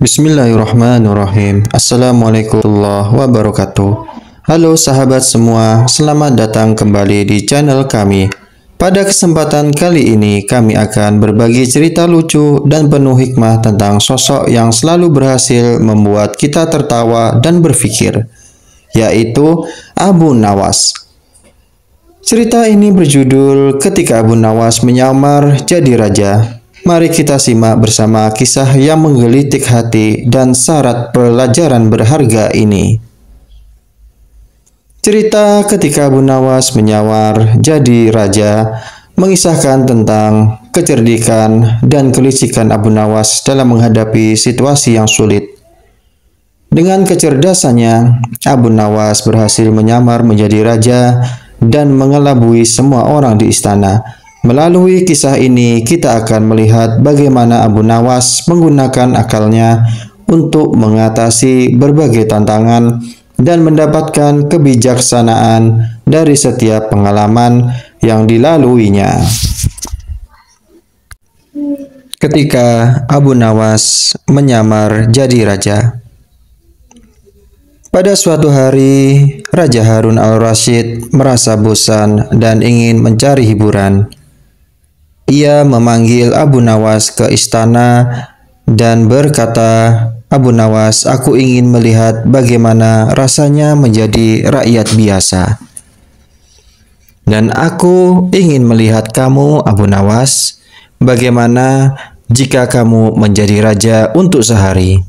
Bismillahirrahmanirrahim Assalamualaikum warahmatullahi wabarakatuh Halo sahabat semua, selamat datang kembali di channel kami Pada kesempatan kali ini kami akan berbagi cerita lucu dan penuh hikmah tentang sosok yang selalu berhasil membuat kita tertawa dan berpikir Yaitu Abu Nawas Cerita ini berjudul Ketika Abu Nawas menyamar jadi raja Mari kita simak bersama kisah yang menggelitik hati dan syarat pelajaran berharga ini. Cerita ketika Nawas menyawar jadi raja mengisahkan tentang kecerdikan dan kelicikan Abu Nawas dalam menghadapi situasi yang sulit. Dengan kecerdasannya, Abu Nawas berhasil menyamar menjadi raja dan mengelabui semua orang di istana Melalui kisah ini kita akan melihat bagaimana Abu Nawas menggunakan akalnya untuk mengatasi berbagai tantangan dan mendapatkan kebijaksanaan dari setiap pengalaman yang dilaluinya. Ketika Abu Nawas menyamar jadi raja. Pada suatu hari, Raja Harun al-Rashid merasa bosan dan ingin mencari hiburan ia memanggil Abu Nawas ke istana dan berkata, Abu Nawas, aku ingin melihat bagaimana rasanya menjadi rakyat biasa. Dan aku ingin melihat kamu, Abu Nawas, bagaimana jika kamu menjadi raja untuk sehari.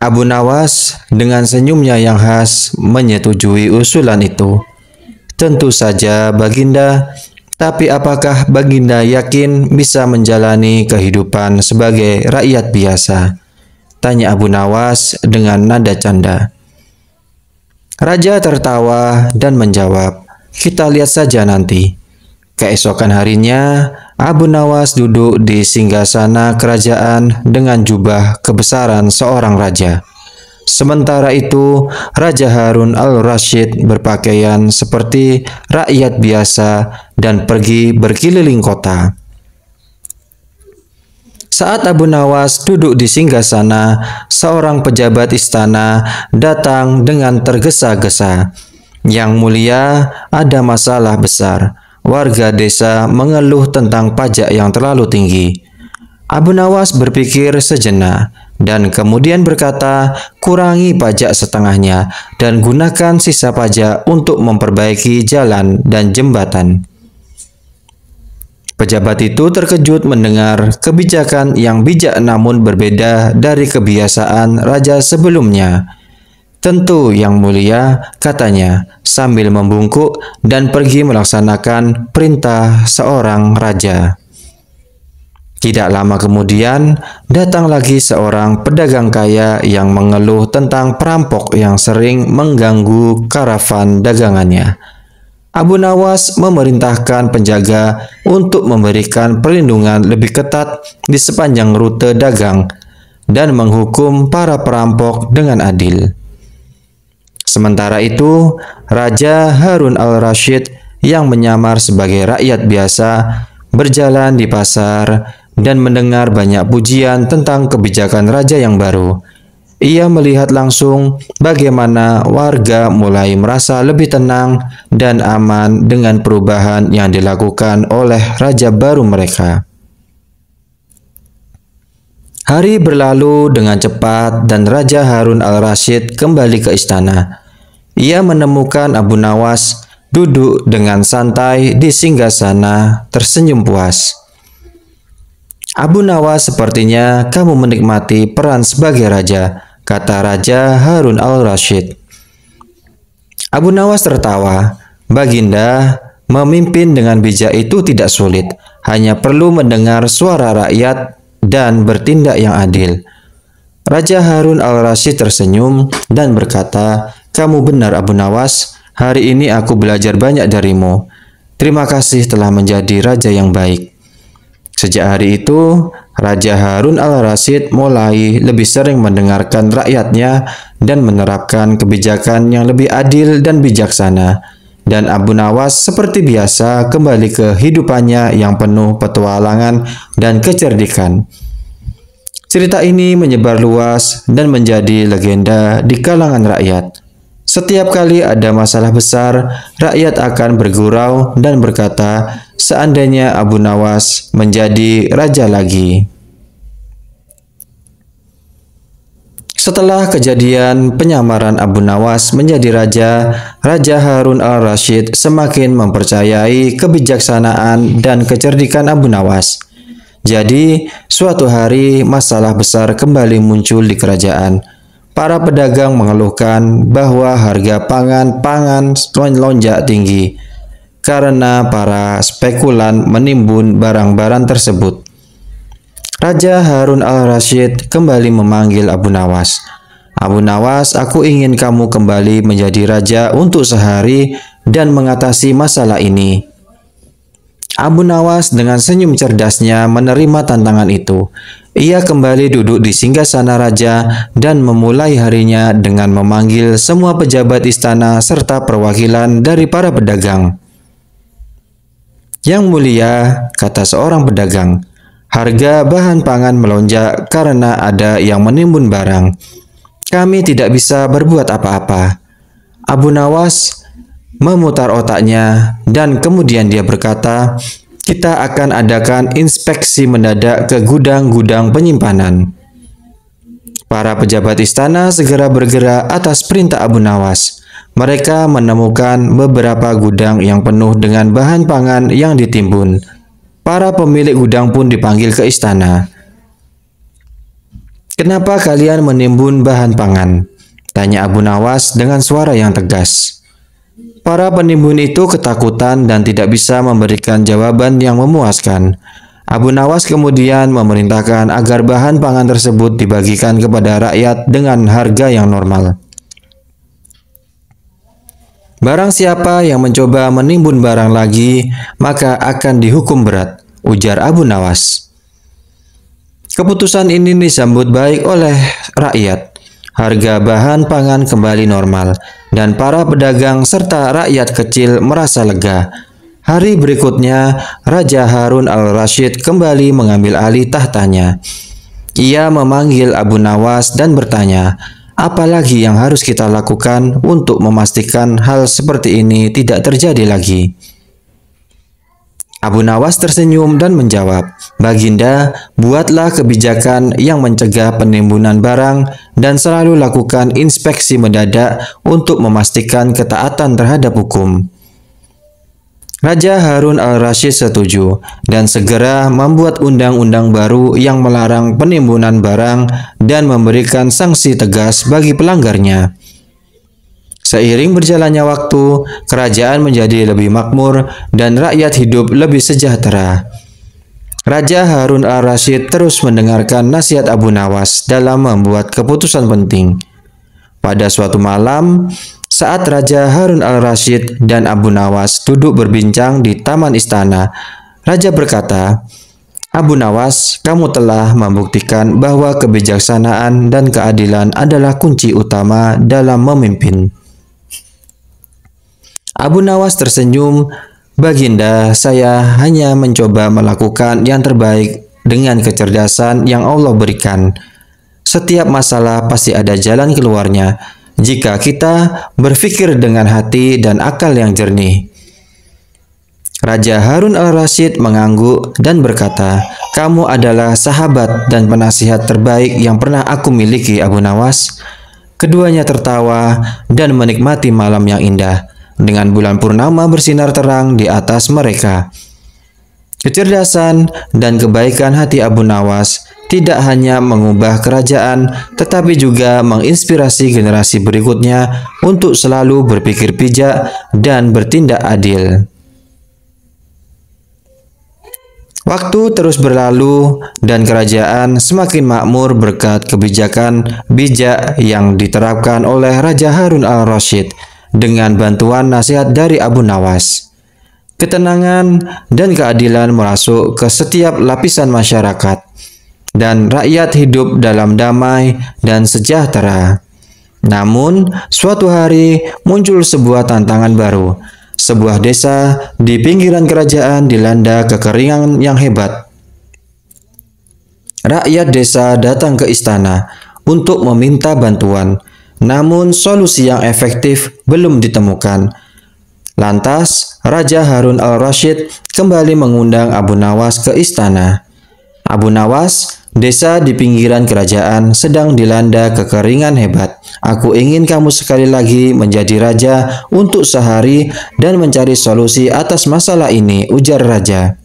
Abu Nawas dengan senyumnya yang khas menyetujui usulan itu. Tentu saja Baginda tapi apakah Baginda yakin bisa menjalani kehidupan sebagai rakyat biasa? Tanya Abu Nawas dengan nada canda. Raja tertawa dan menjawab, kita lihat saja nanti. Keesokan harinya, Abu Nawas duduk di singgasana kerajaan dengan jubah kebesaran seorang raja. Sementara itu, Raja Harun al-Rashid berpakaian seperti rakyat biasa dan pergi berkeliling kota. Saat Abu Nawas duduk di singgasana, seorang pejabat istana datang dengan tergesa-gesa. Yang mulia, ada masalah besar. Warga desa mengeluh tentang pajak yang terlalu tinggi. Abu Nawas berpikir sejenak dan kemudian berkata, "Kurangi pajak setengahnya dan gunakan sisa pajak untuk memperbaiki jalan dan jembatan." Pejabat itu terkejut mendengar kebijakan yang bijak namun berbeda dari kebiasaan raja sebelumnya. Tentu yang mulia, katanya, sambil membungkuk dan pergi melaksanakan perintah seorang raja. Tidak lama kemudian, datang lagi seorang pedagang kaya yang mengeluh tentang perampok yang sering mengganggu karavan dagangannya. Abu Nawas memerintahkan penjaga untuk memberikan perlindungan lebih ketat di sepanjang rute dagang dan menghukum para perampok dengan adil. Sementara itu, Raja Harun al-Rashid yang menyamar sebagai rakyat biasa berjalan di pasar dan mendengar banyak pujian tentang kebijakan raja yang baru. Ia melihat langsung bagaimana warga mulai merasa lebih tenang dan aman dengan perubahan yang dilakukan oleh raja baru mereka. Hari berlalu dengan cepat dan Raja Harun al-Rashid kembali ke istana. Ia menemukan Abu Nawas duduk dengan santai di singgasana tersenyum puas. Abu Nawas sepertinya kamu menikmati peran sebagai raja, kata Raja Harun al-Rashid. Abu Nawas tertawa, Baginda, memimpin dengan bijak itu tidak sulit, hanya perlu mendengar suara rakyat dan bertindak yang adil. Raja Harun al-Rashid tersenyum dan berkata, Kamu benar Abu Nawas, hari ini aku belajar banyak darimu. Terima kasih telah menjadi raja yang baik. Sejak hari itu, Raja Harun al-Rasyid mulai lebih sering mendengarkan rakyatnya dan menerapkan kebijakan yang lebih adil dan bijaksana. Dan Abu Nawas seperti biasa kembali ke hidupannya yang penuh petualangan dan kecerdikan. Cerita ini menyebar luas dan menjadi legenda di kalangan rakyat. Setiap kali ada masalah besar, rakyat akan bergurau dan berkata, seandainya Abu Nawas menjadi raja lagi. Setelah kejadian penyamaran Abu Nawas menjadi raja, Raja Harun al-Rashid semakin mempercayai kebijaksanaan dan kecerdikan Abu Nawas. Jadi, suatu hari masalah besar kembali muncul di kerajaan. Para pedagang mengeluhkan bahwa harga pangan pangan lonjak tinggi karena para spekulan menimbun barang-barang tersebut. Raja Harun al-Rashid kembali memanggil Abu Nawas. Abu Nawas, aku ingin kamu kembali menjadi raja untuk sehari dan mengatasi masalah ini. Abu Nawas dengan senyum cerdasnya menerima tantangan itu. Ia kembali duduk di singgasana raja dan memulai harinya dengan memanggil semua pejabat istana serta perwakilan dari para pedagang. Yang mulia, kata seorang pedagang, harga bahan pangan melonjak karena ada yang menimbun barang. Kami tidak bisa berbuat apa-apa. Abu Nawas memutar otaknya, dan kemudian dia berkata, kita akan adakan inspeksi mendadak ke gudang-gudang penyimpanan. Para pejabat istana segera bergerak atas perintah Abu Nawas. Mereka menemukan beberapa gudang yang penuh dengan bahan pangan yang ditimbun. Para pemilik gudang pun dipanggil ke istana. Kenapa kalian menimbun bahan pangan? Tanya Abu Nawas dengan suara yang tegas. Para penimbun itu ketakutan dan tidak bisa memberikan jawaban yang memuaskan. Abu Nawas kemudian memerintahkan agar bahan pangan tersebut dibagikan kepada rakyat dengan harga yang normal. Barang siapa yang mencoba menimbun barang lagi, maka akan dihukum berat, ujar Abu Nawas. Keputusan ini disambut baik oleh rakyat harga bahan pangan kembali normal, dan para pedagang serta rakyat kecil merasa lega. Hari berikutnya, Raja Harun al-Rashid kembali mengambil alih tahtanya. Ia memanggil Abu Nawas dan bertanya, apa lagi yang harus kita lakukan untuk memastikan hal seperti ini tidak terjadi lagi. Abu Nawas tersenyum dan menjawab, Baginda, buatlah kebijakan yang mencegah penimbunan barang dan selalu lakukan inspeksi mendadak untuk memastikan ketaatan terhadap hukum. Raja Harun al-Rashid setuju dan segera membuat undang-undang baru yang melarang penimbunan barang dan memberikan sanksi tegas bagi pelanggarnya. Seiring berjalannya waktu, kerajaan menjadi lebih makmur dan rakyat hidup lebih sejahtera. Raja Harun al-Rashid terus mendengarkan nasihat Abu Nawas dalam membuat keputusan penting. Pada suatu malam, saat Raja Harun al-Rashid dan Abu Nawas duduk berbincang di taman istana, Raja berkata, Abu Nawas, kamu telah membuktikan bahwa kebijaksanaan dan keadilan adalah kunci utama dalam memimpin. Abu Nawas tersenyum, Baginda, saya hanya mencoba melakukan yang terbaik dengan kecerdasan yang Allah berikan. Setiap masalah pasti ada jalan keluarnya jika kita berpikir dengan hati dan akal yang jernih. Raja Harun al Rashid mengangguk dan berkata, Kamu adalah sahabat dan penasihat terbaik yang pernah aku miliki, Abu Nawas. Keduanya tertawa dan menikmati malam yang indah dengan bulan purnama bersinar terang di atas mereka. Kecerdasan dan kebaikan hati Abu Nawas tidak hanya mengubah kerajaan, tetapi juga menginspirasi generasi berikutnya untuk selalu berpikir bijak dan bertindak adil. Waktu terus berlalu dan kerajaan semakin makmur berkat kebijakan bijak yang diterapkan oleh Raja Harun al-Rashid dengan bantuan nasihat dari Abu Nawas. Ketenangan dan keadilan merasuk ke setiap lapisan masyarakat, dan rakyat hidup dalam damai dan sejahtera. Namun, suatu hari muncul sebuah tantangan baru. Sebuah desa di pinggiran kerajaan dilanda kekeringan yang hebat. Rakyat desa datang ke istana untuk meminta bantuan namun solusi yang efektif belum ditemukan. Lantas, Raja Harun al-Rashid kembali mengundang Abu Nawas ke istana. Abu Nawas, desa di pinggiran kerajaan sedang dilanda kekeringan hebat. Aku ingin kamu sekali lagi menjadi raja untuk sehari dan mencari solusi atas masalah ini, ujar raja.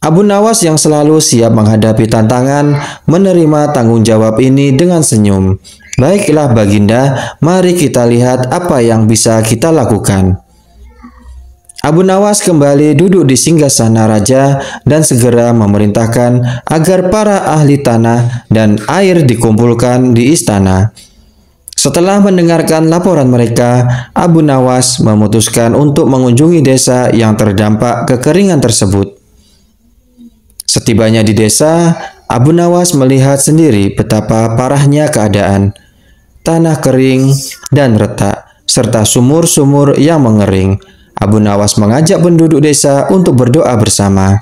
Abu Nawas yang selalu siap menghadapi tantangan menerima tanggung jawab ini dengan senyum. Baiklah baginda, mari kita lihat apa yang bisa kita lakukan. Abu Nawas kembali duduk di singgasana raja dan segera memerintahkan agar para ahli tanah dan air dikumpulkan di istana. Setelah mendengarkan laporan mereka, Abu Nawas memutuskan untuk mengunjungi desa yang terdampak kekeringan tersebut. Setibanya di desa, Abu Nawas melihat sendiri betapa parahnya keadaan tanah kering dan retak, serta sumur-sumur yang mengering. Abu Nawas mengajak penduduk desa untuk berdoa bersama,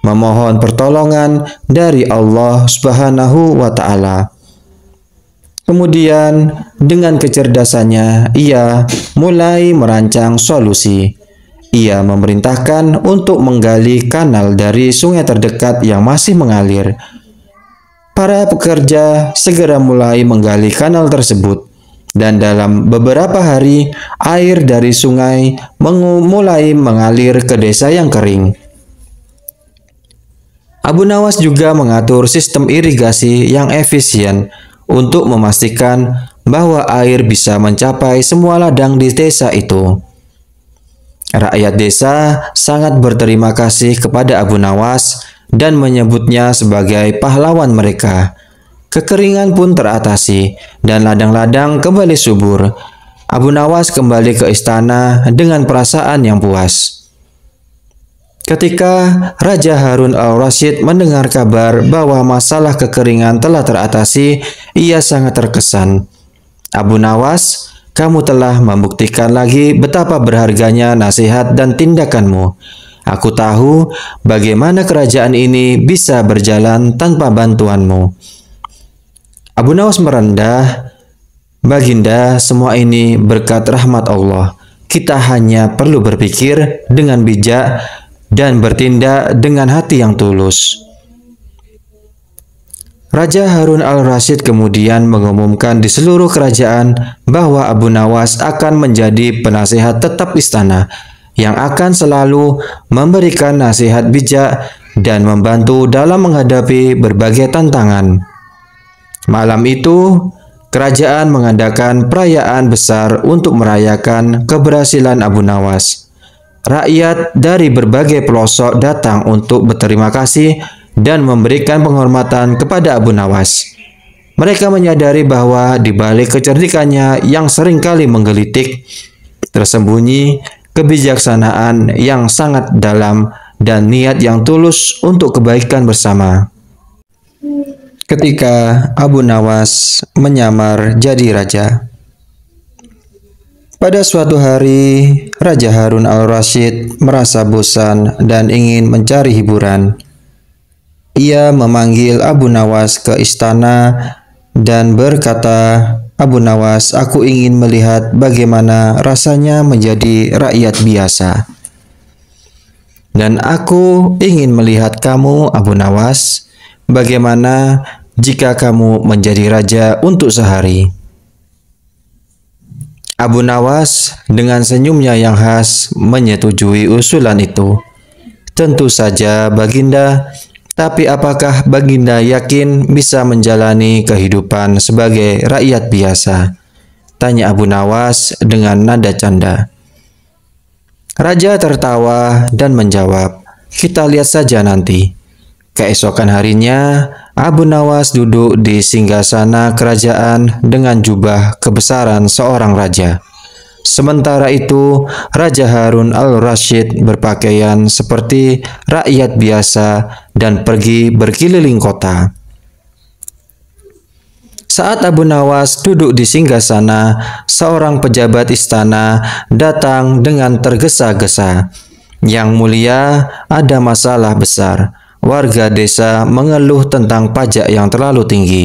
memohon pertolongan dari Allah Subhanahu wa Ta'ala. Kemudian, dengan kecerdasannya, ia mulai merancang solusi. Ia memerintahkan untuk menggali kanal dari sungai terdekat yang masih mengalir, para pekerja segera mulai menggali kanal tersebut. Dan dalam beberapa hari, air dari sungai mulai mengalir ke desa yang kering. Abu Nawas juga mengatur sistem irigasi yang efisien untuk memastikan bahwa air bisa mencapai semua ladang di desa itu. Rakyat desa sangat berterima kasih kepada Abu Nawas dan menyebutnya sebagai pahlawan mereka. Kekeringan pun teratasi dan ladang-ladang kembali subur. Abu Nawas kembali ke istana dengan perasaan yang puas. Ketika Raja Harun al Rashid mendengar kabar bahwa masalah kekeringan telah teratasi, ia sangat terkesan. Abu Nawas, kamu telah membuktikan lagi betapa berharganya nasihat dan tindakanmu. Aku tahu bagaimana kerajaan ini bisa berjalan tanpa bantuanmu. Abu Nawas merendah, Baginda, semua ini berkat rahmat Allah. Kita hanya perlu berpikir dengan bijak dan bertindak dengan hati yang tulus. Raja Harun al Rashid kemudian mengumumkan di seluruh kerajaan bahwa Abu Nawas akan menjadi penasehat tetap istana yang akan selalu memberikan nasihat bijak dan membantu dalam menghadapi berbagai tantangan. Malam itu, kerajaan mengadakan perayaan besar untuk merayakan keberhasilan Abu Nawas. Rakyat dari berbagai pelosok datang untuk berterima kasih dan memberikan penghormatan kepada Abu Nawas. Mereka menyadari bahwa di balik kecerdikannya yang seringkali menggelitik, tersembunyi kebijaksanaan yang sangat dalam, dan niat yang tulus untuk kebaikan bersama. Ketika Abu Nawas menyamar jadi raja. Pada suatu hari, Raja Harun al-Rashid merasa bosan dan ingin mencari hiburan. Ia memanggil Abu Nawas ke istana dan berkata, Abu Nawas, aku ingin melihat bagaimana rasanya menjadi rakyat biasa. Dan aku ingin melihat kamu, Abu Nawas, bagaimana jika kamu menjadi raja untuk sehari. Abu Nawas dengan senyumnya yang khas menyetujui usulan itu. Tentu saja Baginda tapi apakah Baginda yakin bisa menjalani kehidupan sebagai rakyat biasa? Tanya Abu Nawas dengan nada canda. Raja tertawa dan menjawab, kita lihat saja nanti. Keesokan harinya, Abu Nawas duduk di singgasana kerajaan dengan jubah kebesaran seorang raja. Sementara itu, Raja Harun al-Rashid berpakaian seperti rakyat biasa dan pergi berkeliling kota. Saat Abu Nawas duduk di singgasana, seorang pejabat istana datang dengan tergesa-gesa. Yang mulia, ada masalah besar. Warga desa mengeluh tentang pajak yang terlalu tinggi.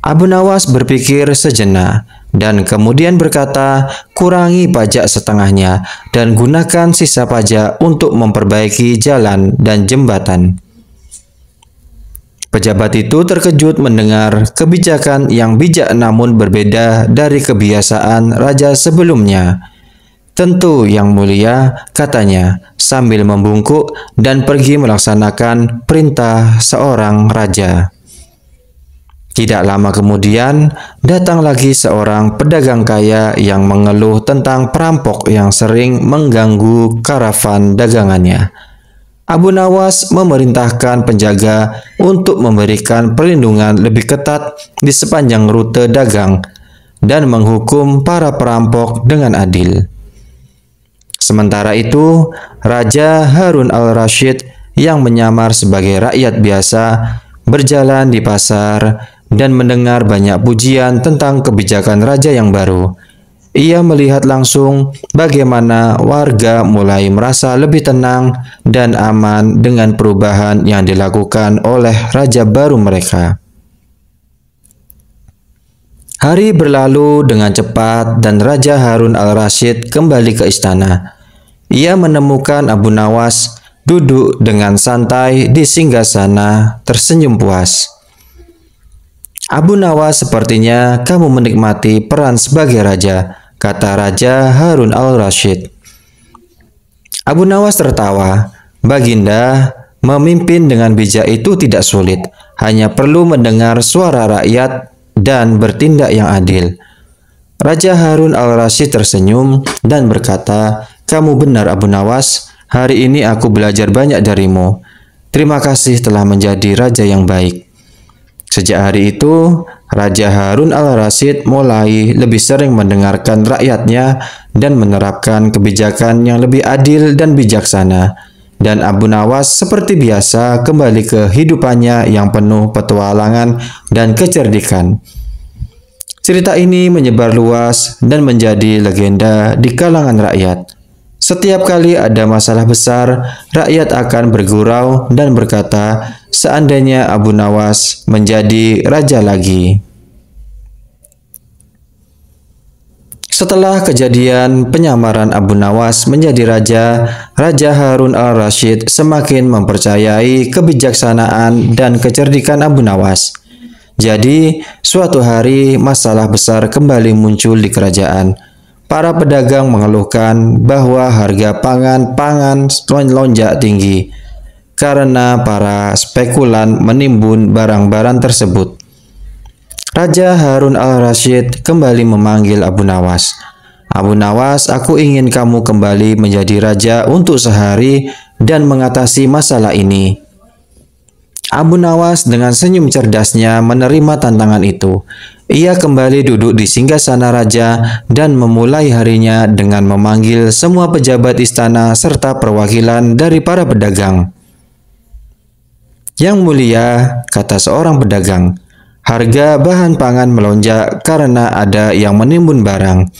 Abu Nawas berpikir sejenak dan kemudian berkata, kurangi pajak setengahnya dan gunakan sisa pajak untuk memperbaiki jalan dan jembatan. Pejabat itu terkejut mendengar kebijakan yang bijak namun berbeda dari kebiasaan raja sebelumnya. Tentu yang mulia, katanya, sambil membungkuk dan pergi melaksanakan perintah seorang raja. Tidak lama kemudian, datang lagi seorang pedagang kaya yang mengeluh tentang perampok yang sering mengganggu karavan dagangannya. Abu Nawas memerintahkan penjaga untuk memberikan perlindungan lebih ketat di sepanjang rute dagang dan menghukum para perampok dengan adil. Sementara itu, Raja Harun al-Rashid yang menyamar sebagai rakyat biasa berjalan di pasar dan mendengar banyak pujian tentang kebijakan raja yang baru. Ia melihat langsung bagaimana warga mulai merasa lebih tenang dan aman dengan perubahan yang dilakukan oleh raja baru mereka. Hari berlalu dengan cepat dan Raja Harun al-Rashid kembali ke istana. Ia menemukan Abu Nawas duduk dengan santai di singgasana tersenyum puas. Abu Nawas sepertinya kamu menikmati peran sebagai raja, kata Raja Harun al-Rashid. Abu Nawas tertawa. Baginda, memimpin dengan bijak itu tidak sulit, hanya perlu mendengar suara rakyat dan bertindak yang adil. Raja Harun al-Rashid tersenyum dan berkata, Kamu benar Abu Nawas, hari ini aku belajar banyak darimu. Terima kasih telah menjadi raja yang baik. Sejak hari itu, Raja Harun al-Rasid mulai lebih sering mendengarkan rakyatnya dan menerapkan kebijakan yang lebih adil dan bijaksana. Dan Abu Nawas seperti biasa kembali ke hidupannya yang penuh petualangan dan kecerdikan. Cerita ini menyebar luas dan menjadi legenda di kalangan rakyat. Setiap kali ada masalah besar, rakyat akan bergurau dan berkata, seandainya Abu Nawas menjadi raja lagi. Setelah kejadian penyamaran Abu Nawas menjadi raja, Raja Harun al-Rashid semakin mempercayai kebijaksanaan dan kecerdikan Abu Nawas. Jadi, suatu hari masalah besar kembali muncul di kerajaan para pedagang mengeluhkan bahwa harga pangan-pangan lonjak tinggi karena para spekulan menimbun barang-barang tersebut. Raja Harun al-Rashid kembali memanggil Abu Nawas. Abu Nawas, aku ingin kamu kembali menjadi raja untuk sehari dan mengatasi masalah ini. Abu Nawas dengan senyum cerdasnya menerima tantangan itu. Ia kembali duduk di singgah sana raja dan memulai harinya dengan memanggil semua pejabat istana serta perwakilan dari para pedagang. Yang mulia, kata seorang pedagang, harga bahan pangan melonjak karena ada yang menimbun barang.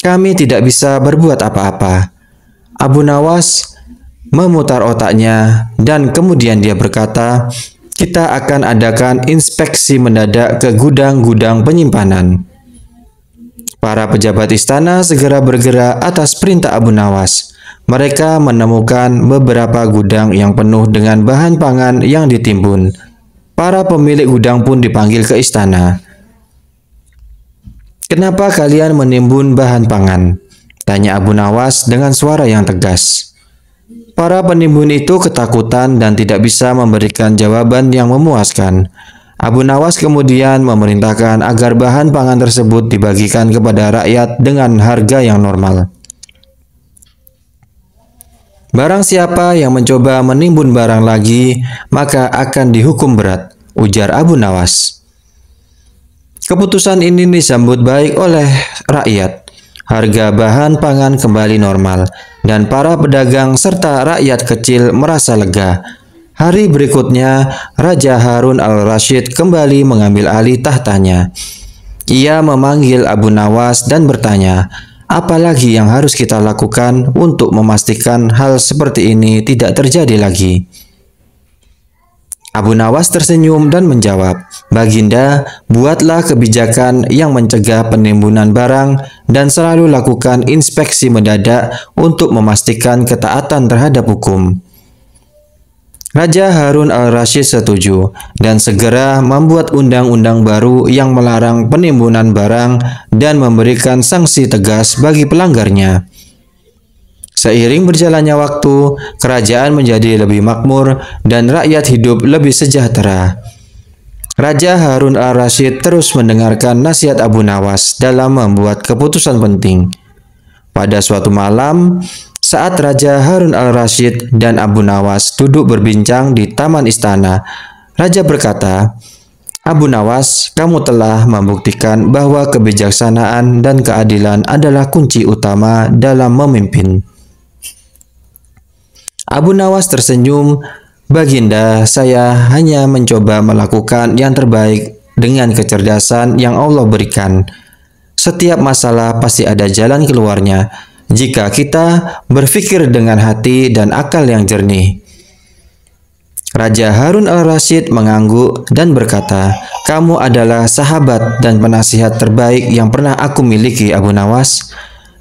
Kami tidak bisa berbuat apa-apa. Abu Nawas memutar otaknya, dan kemudian dia berkata, kita akan adakan inspeksi mendadak ke gudang-gudang penyimpanan. Para pejabat istana segera bergerak atas perintah Abu Nawas. Mereka menemukan beberapa gudang yang penuh dengan bahan pangan yang ditimbun. Para pemilik gudang pun dipanggil ke istana. Kenapa kalian menimbun bahan pangan? Tanya Abu Nawas dengan suara yang tegas. Para penimbun itu ketakutan dan tidak bisa memberikan jawaban yang memuaskan. Abu Nawas kemudian memerintahkan agar bahan pangan tersebut dibagikan kepada rakyat dengan harga yang normal. Barang siapa yang mencoba menimbun barang lagi, maka akan dihukum berat, ujar Abu Nawas. Keputusan ini disambut baik oleh rakyat. Harga bahan pangan kembali normal, dan para pedagang serta rakyat kecil merasa lega. Hari berikutnya, Raja Harun al-Rashid kembali mengambil alih tahtanya. Ia memanggil Abu Nawas dan bertanya, apa lagi yang harus kita lakukan untuk memastikan hal seperti ini tidak terjadi lagi? Abu Nawas tersenyum dan menjawab, Baginda, buatlah kebijakan yang mencegah penimbunan barang dan selalu lakukan inspeksi mendadak untuk memastikan ketaatan terhadap hukum. Raja Harun al-Rashid setuju dan segera membuat undang-undang baru yang melarang penimbunan barang dan memberikan sanksi tegas bagi pelanggarnya. Seiring berjalannya waktu, kerajaan menjadi lebih makmur dan rakyat hidup lebih sejahtera. Raja Harun al-Rashid terus mendengarkan nasihat Abu Nawas dalam membuat keputusan penting. Pada suatu malam, saat Raja Harun al-Rashid dan Abu Nawas duduk berbincang di taman istana, Raja berkata, Abu Nawas, kamu telah membuktikan bahwa kebijaksanaan dan keadilan adalah kunci utama dalam memimpin. Abu Nawas tersenyum, Baginda, saya hanya mencoba melakukan yang terbaik dengan kecerdasan yang Allah berikan. Setiap masalah pasti ada jalan keluarnya jika kita berpikir dengan hati dan akal yang jernih. Raja Harun al Rashid mengangguk dan berkata, Kamu adalah sahabat dan penasihat terbaik yang pernah aku miliki, Abu Nawas.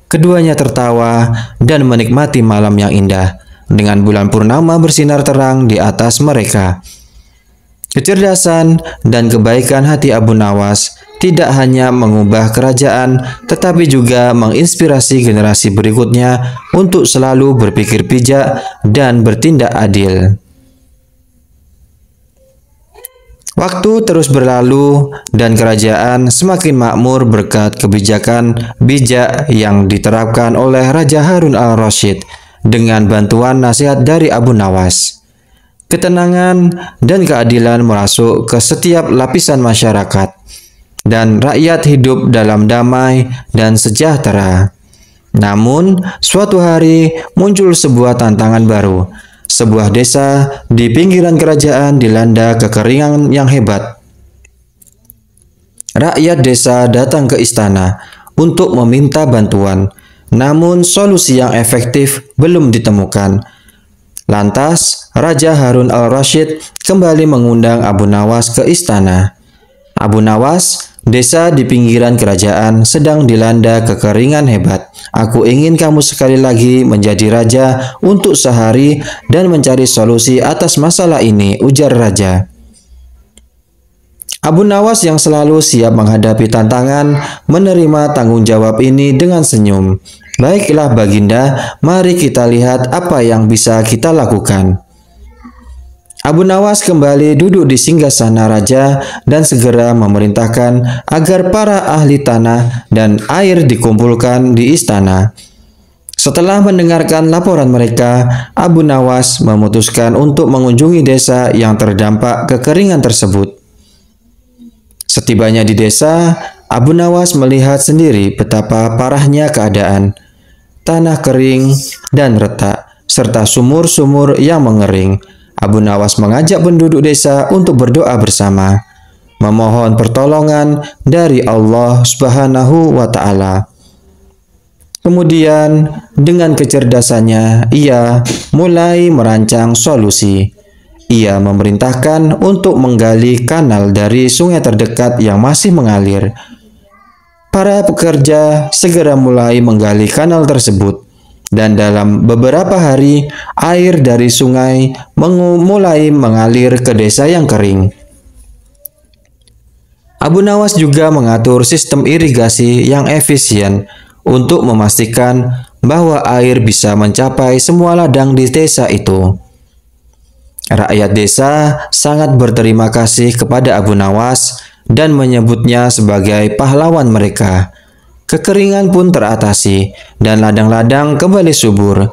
Keduanya tertawa dan menikmati malam yang indah dengan bulan purnama bersinar terang di atas mereka. Kecerdasan dan kebaikan hati Abu Nawas tidak hanya mengubah kerajaan, tetapi juga menginspirasi generasi berikutnya untuk selalu berpikir bijak dan bertindak adil. Waktu terus berlalu dan kerajaan semakin makmur berkat kebijakan bijak yang diterapkan oleh Raja Harun al-Rashid dengan bantuan nasihat dari Abu Nawas. Ketenangan dan keadilan merasuk ke setiap lapisan masyarakat, dan rakyat hidup dalam damai dan sejahtera. Namun, suatu hari muncul sebuah tantangan baru. Sebuah desa di pinggiran kerajaan dilanda kekeringan yang hebat. Rakyat desa datang ke istana untuk meminta bantuan namun solusi yang efektif belum ditemukan. Lantas, Raja Harun al-Rashid kembali mengundang Abu Nawas ke istana. Abu Nawas, desa di pinggiran kerajaan sedang dilanda kekeringan hebat. Aku ingin kamu sekali lagi menjadi raja untuk sehari dan mencari solusi atas masalah ini, ujar raja. Abu Nawas yang selalu siap menghadapi tantangan menerima tanggung jawab ini dengan senyum. Baiklah Baginda, mari kita lihat apa yang bisa kita lakukan. Abu Nawas kembali duduk di singgasana raja dan segera memerintahkan agar para ahli tanah dan air dikumpulkan di istana. Setelah mendengarkan laporan mereka, Abu Nawas memutuskan untuk mengunjungi desa yang terdampak kekeringan tersebut. Setibanya di desa, Abu Nawas melihat sendiri betapa parahnya keadaan. Tanah kering dan retak, serta sumur-sumur yang mengering. Abu Nawas mengajak penduduk desa untuk berdoa bersama, memohon pertolongan dari Allah Subhanahu wa Ta'ala. Kemudian, dengan kecerdasannya, ia mulai merancang solusi. Ia memerintahkan untuk menggali kanal dari sungai terdekat yang masih mengalir. Para pekerja segera mulai menggali kanal tersebut, dan dalam beberapa hari air dari sungai mulai mengalir ke desa yang kering. Abu Nawas juga mengatur sistem irigasi yang efisien untuk memastikan bahwa air bisa mencapai semua ladang di desa itu. Rakyat desa sangat berterima kasih kepada Abu Nawas dan menyebutnya sebagai pahlawan mereka. Kekeringan pun teratasi dan ladang-ladang kembali subur.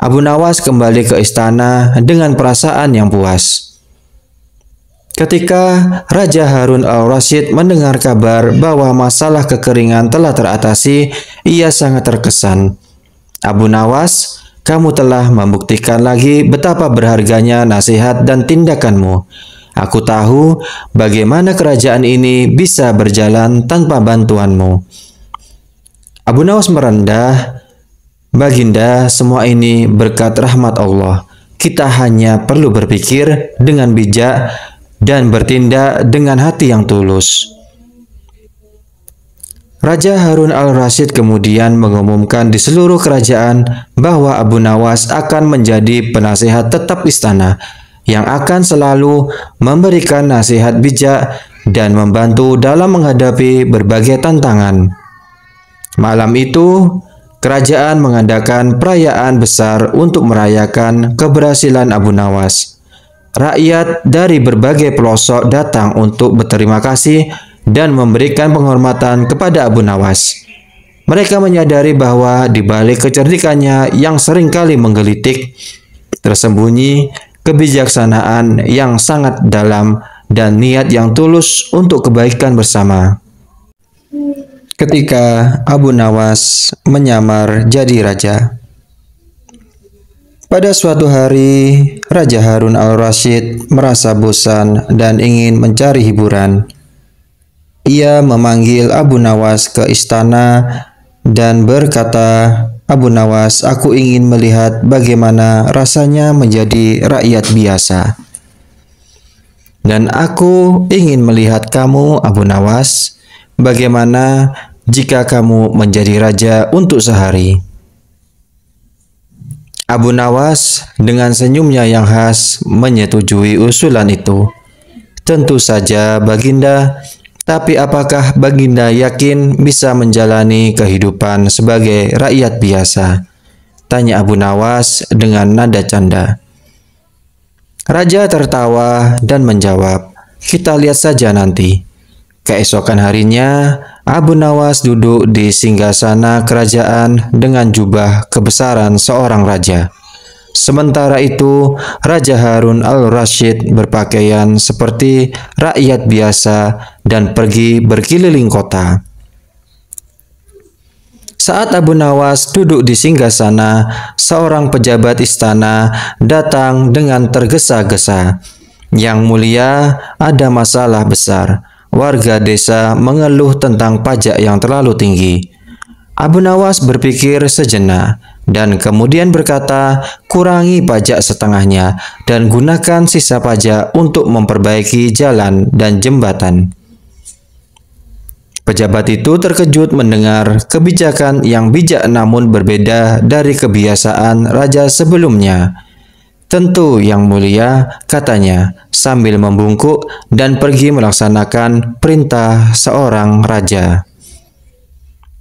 Abu Nawas kembali ke istana dengan perasaan yang puas. Ketika Raja Harun al Rashid mendengar kabar bahwa masalah kekeringan telah teratasi, ia sangat terkesan. Abu Nawas kamu telah membuktikan lagi betapa berharganya nasihat dan tindakanmu. Aku tahu bagaimana kerajaan ini bisa berjalan tanpa bantuanmu. Abu Nawas merendah, Baginda, semua ini berkat rahmat Allah. Kita hanya perlu berpikir dengan bijak dan bertindak dengan hati yang tulus. Raja Harun al-Rashid kemudian mengumumkan di seluruh kerajaan bahwa Abu Nawas akan menjadi penasehat tetap istana yang akan selalu memberikan nasihat bijak dan membantu dalam menghadapi berbagai tantangan. Malam itu, kerajaan mengadakan perayaan besar untuk merayakan keberhasilan Abu Nawas. Rakyat dari berbagai pelosok datang untuk berterima kasih dan memberikan penghormatan kepada Abu Nawas. Mereka menyadari bahwa di balik kecerdikannya yang seringkali menggelitik, tersembunyi kebijaksanaan yang sangat dalam dan niat yang tulus untuk kebaikan bersama. Ketika Abu Nawas menyamar jadi raja. Pada suatu hari, Raja Harun al-Rashid merasa bosan dan ingin mencari hiburan. Ia memanggil Abu Nawas ke istana dan berkata, Abu Nawas, aku ingin melihat bagaimana rasanya menjadi rakyat biasa. Dan aku ingin melihat kamu, Abu Nawas, bagaimana jika kamu menjadi raja untuk sehari. Abu Nawas dengan senyumnya yang khas menyetujui usulan itu. Tentu saja Baginda tapi apakah Baginda yakin bisa menjalani kehidupan sebagai rakyat biasa? Tanya Abu Nawas dengan nada canda. Raja tertawa dan menjawab, kita lihat saja nanti. Keesokan harinya, Abu Nawas duduk di singgasana kerajaan dengan jubah kebesaran seorang raja. Sementara itu, Raja Harun al-Rashid berpakaian seperti rakyat biasa dan pergi berkeliling kota. Saat Abu Nawas duduk di singgasana, seorang pejabat istana datang dengan tergesa-gesa. Yang mulia, ada masalah besar. Warga desa mengeluh tentang pajak yang terlalu tinggi. Abu Nawas berpikir sejenak dan kemudian berkata, "Kurangi pajak setengahnya dan gunakan sisa pajak untuk memperbaiki jalan dan jembatan." Pejabat itu terkejut mendengar kebijakan yang bijak namun berbeda dari kebiasaan raja sebelumnya. Tentu yang mulia, katanya, sambil membungkuk dan pergi melaksanakan perintah seorang raja.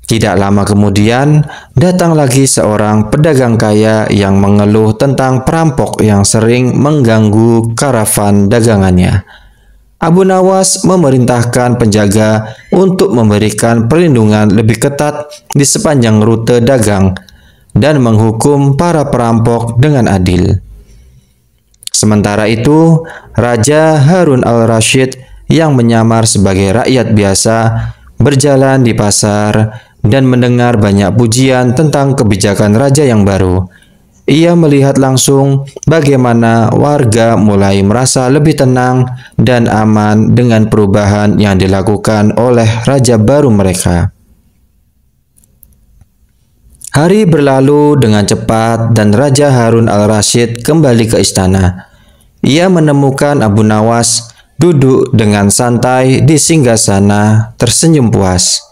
Tidak lama kemudian, datang lagi seorang pedagang kaya yang mengeluh tentang perampok yang sering mengganggu karavan dagangannya. Abu Nawas memerintahkan penjaga untuk memberikan perlindungan lebih ketat di sepanjang rute dagang dan menghukum para perampok dengan adil. Sementara itu, Raja Harun al-Rashid yang menyamar sebagai rakyat biasa berjalan di pasar dan mendengar banyak pujian tentang kebijakan raja yang baru. Ia melihat langsung bagaimana warga mulai merasa lebih tenang dan aman dengan perubahan yang dilakukan oleh raja baru mereka. Hari berlalu dengan cepat dan Raja Harun al-Rashid kembali ke istana. Ia menemukan Abu Nawas duduk dengan santai di singgasana tersenyum puas.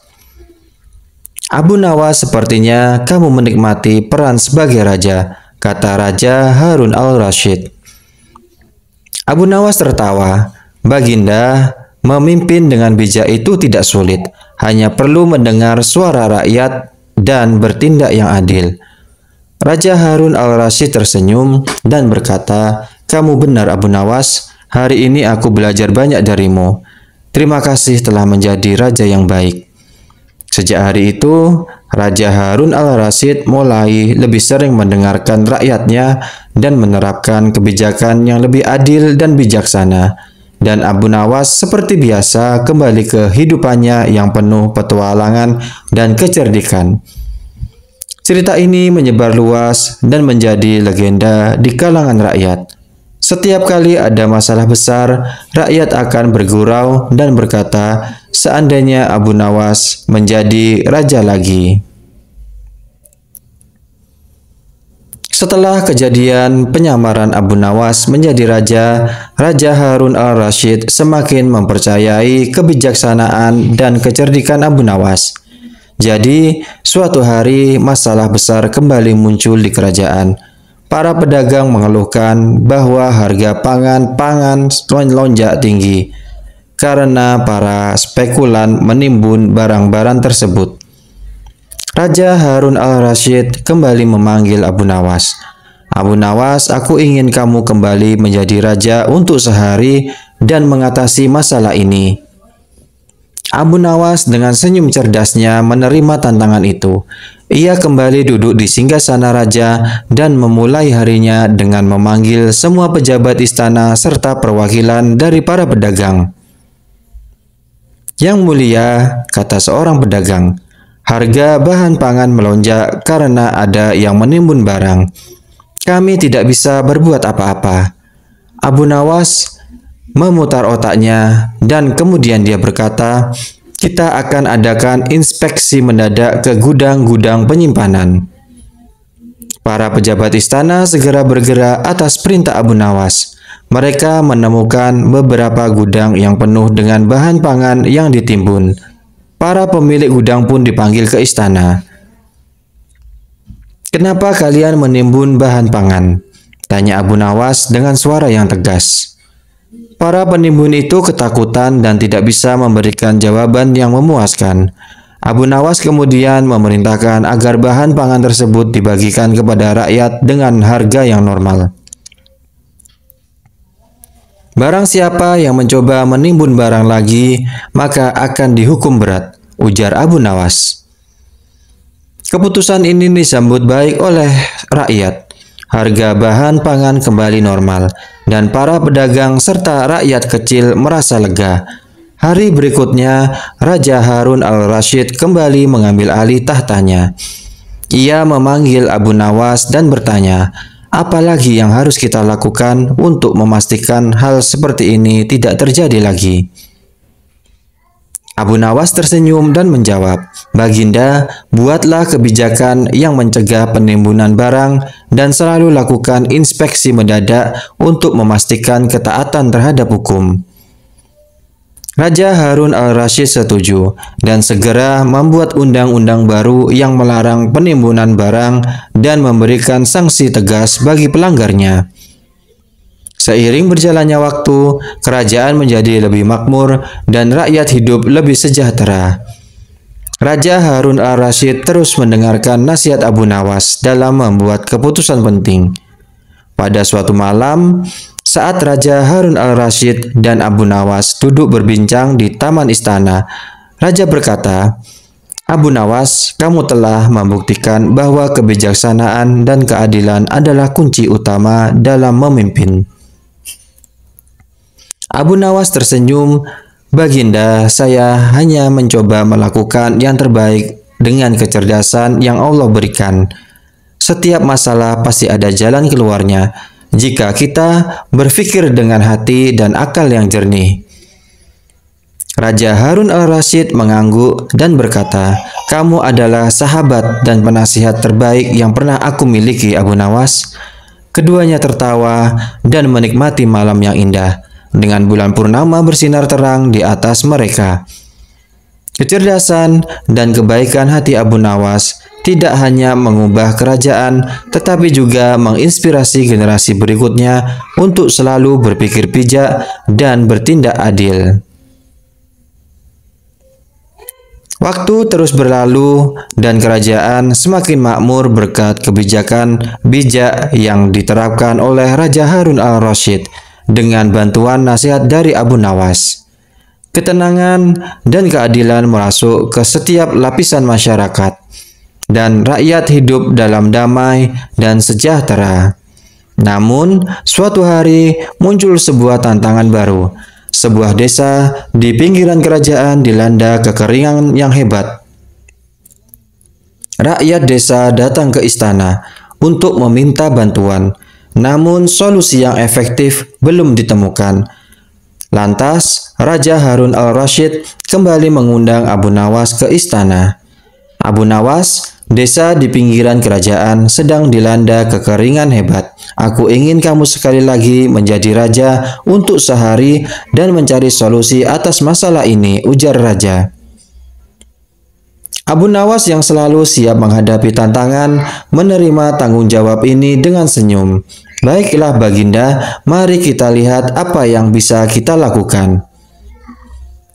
Abu Nawas sepertinya kamu menikmati peran sebagai raja, kata Raja Harun al-Rashid. Abu Nawas tertawa, Baginda, memimpin dengan bijak itu tidak sulit, hanya perlu mendengar suara rakyat dan bertindak yang adil. Raja Harun al-Rashid tersenyum dan berkata, Kamu benar Abu Nawas, hari ini aku belajar banyak darimu. Terima kasih telah menjadi raja yang baik. Sejak hari itu, Raja Harun al-Rasid mulai lebih sering mendengarkan rakyatnya dan menerapkan kebijakan yang lebih adil dan bijaksana. Dan Abu Nawas seperti biasa kembali ke hidupannya yang penuh petualangan dan kecerdikan. Cerita ini menyebar luas dan menjadi legenda di kalangan rakyat. Setiap kali ada masalah besar, rakyat akan bergurau dan berkata, seandainya Abu Nawas menjadi raja lagi. Setelah kejadian penyamaran Abu Nawas menjadi raja, Raja Harun al-Rashid semakin mempercayai kebijaksanaan dan kecerdikan Abu Nawas. Jadi, suatu hari masalah besar kembali muncul di kerajaan Para pedagang mengeluhkan bahwa harga pangan pangan melonjak tinggi karena para spekulan menimbun barang-barang tersebut. Raja Harun al-Rashid kembali memanggil Abu Nawas. Abu Nawas, aku ingin kamu kembali menjadi raja untuk sehari dan mengatasi masalah ini. Abu Nawas dengan senyum cerdasnya menerima tantangan itu. Ia kembali duduk di singgah sana raja dan memulai harinya dengan memanggil semua pejabat istana serta perwakilan dari para pedagang. Yang mulia, kata seorang pedagang, harga bahan pangan melonjak karena ada yang menimbun barang. Kami tidak bisa berbuat apa-apa. Abu Nawas memutar otaknya, dan kemudian dia berkata, kita akan adakan inspeksi mendadak ke gudang-gudang penyimpanan. Para pejabat istana segera bergerak atas perintah Abu Nawas. Mereka menemukan beberapa gudang yang penuh dengan bahan pangan yang ditimbun. Para pemilik gudang pun dipanggil ke istana. Kenapa kalian menimbun bahan pangan? Tanya Abu Nawas dengan suara yang tegas. Para penimbun itu ketakutan dan tidak bisa memberikan jawaban yang memuaskan. Abu Nawas kemudian memerintahkan agar bahan pangan tersebut dibagikan kepada rakyat dengan harga yang normal. Barang siapa yang mencoba menimbun barang lagi, maka akan dihukum berat, ujar Abu Nawas. Keputusan ini disambut baik oleh rakyat harga bahan pangan kembali normal, dan para pedagang serta rakyat kecil merasa lega. Hari berikutnya, Raja Harun al-Rashid kembali mengambil alih tahtanya. Ia memanggil Abu Nawas dan bertanya, apa lagi yang harus kita lakukan untuk memastikan hal seperti ini tidak terjadi lagi. Abu Nawas tersenyum dan menjawab, Baginda, buatlah kebijakan yang mencegah penimbunan barang dan selalu lakukan inspeksi mendadak untuk memastikan ketaatan terhadap hukum. Raja Harun al-Rashid setuju dan segera membuat undang-undang baru yang melarang penimbunan barang dan memberikan sanksi tegas bagi pelanggarnya. Seiring berjalannya waktu, kerajaan menjadi lebih makmur dan rakyat hidup lebih sejahtera. Raja Harun al-Rashid terus mendengarkan nasihat Abu Nawas dalam membuat keputusan penting. Pada suatu malam, saat Raja Harun al-Rashid dan Abu Nawas duduk berbincang di taman istana, Raja berkata, Abu Nawas, kamu telah membuktikan bahwa kebijaksanaan dan keadilan adalah kunci utama dalam memimpin. Abu Nawas tersenyum, Baginda, saya hanya mencoba melakukan yang terbaik dengan kecerdasan yang Allah berikan. Setiap masalah pasti ada jalan keluarnya jika kita berpikir dengan hati dan akal yang jernih. Raja Harun al-Rashid mengangguk dan berkata, Kamu adalah sahabat dan penasihat terbaik yang pernah aku miliki, Abu Nawas. Keduanya tertawa dan menikmati malam yang indah dengan bulan purnama bersinar terang di atas mereka. Kecerdasan dan kebaikan hati Abu Nawas tidak hanya mengubah kerajaan, tetapi juga menginspirasi generasi berikutnya untuk selalu berpikir bijak dan bertindak adil. Waktu terus berlalu dan kerajaan semakin makmur berkat kebijakan bijak yang diterapkan oleh Raja Harun al-Rashid dengan bantuan nasihat dari Abu Nawas. Ketenangan dan keadilan merasuk ke setiap lapisan masyarakat, dan rakyat hidup dalam damai dan sejahtera. Namun, suatu hari muncul sebuah tantangan baru. Sebuah desa di pinggiran kerajaan dilanda kekeringan yang hebat. Rakyat desa datang ke istana untuk meminta bantuan namun solusi yang efektif belum ditemukan. Lantas, Raja Harun al-Rashid kembali mengundang Abu Nawas ke istana. Abu Nawas, desa di pinggiran kerajaan sedang dilanda kekeringan hebat. Aku ingin kamu sekali lagi menjadi raja untuk sehari dan mencari solusi atas masalah ini, ujar raja. Abu Nawas yang selalu siap menghadapi tantangan menerima tanggung jawab ini dengan senyum. Baiklah baginda, mari kita lihat apa yang bisa kita lakukan.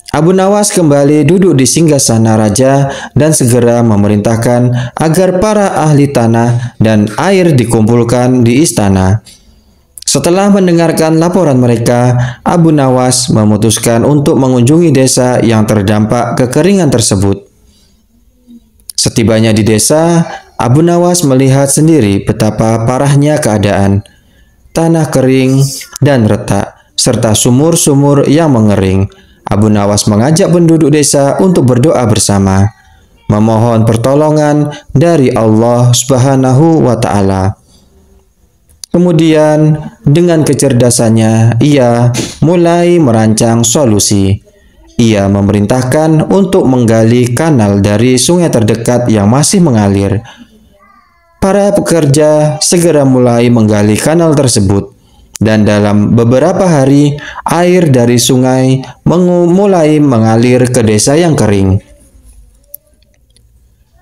Abu Nawas kembali duduk di singgasana raja dan segera memerintahkan agar para ahli tanah dan air dikumpulkan di istana. Setelah mendengarkan laporan mereka, Abu Nawas memutuskan untuk mengunjungi desa yang terdampak kekeringan tersebut. Setibanya di desa, Abu Nawas melihat sendiri betapa parahnya keadaan tanah kering dan retak, serta sumur-sumur yang mengering. Abu Nawas mengajak penduduk desa untuk berdoa bersama, memohon pertolongan dari Allah Subhanahu wa Ta'ala. Kemudian, dengan kecerdasannya, ia mulai merancang solusi. Ia memerintahkan untuk menggali kanal dari sungai terdekat yang masih mengalir para pekerja segera mulai menggali kanal tersebut. Dan dalam beberapa hari, air dari sungai mulai mengalir ke desa yang kering.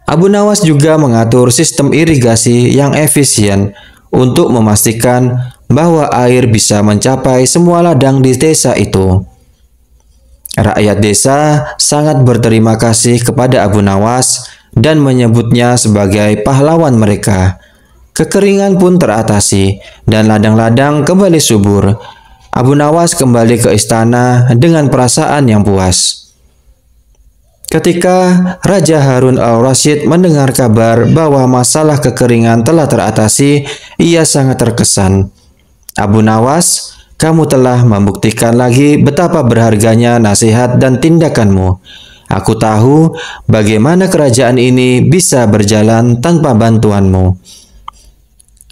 Abu Nawas juga mengatur sistem irigasi yang efisien untuk memastikan bahwa air bisa mencapai semua ladang di desa itu. Rakyat desa sangat berterima kasih kepada Abu Nawas dan menyebutnya sebagai pahlawan mereka. Kekeringan pun teratasi dan ladang-ladang kembali subur. Abu Nawas kembali ke istana dengan perasaan yang puas. Ketika Raja Harun al-Rashid mendengar kabar bahwa masalah kekeringan telah teratasi, ia sangat terkesan. Abu Nawas, kamu telah membuktikan lagi betapa berharganya nasihat dan tindakanmu. Aku tahu bagaimana kerajaan ini bisa berjalan tanpa bantuanmu.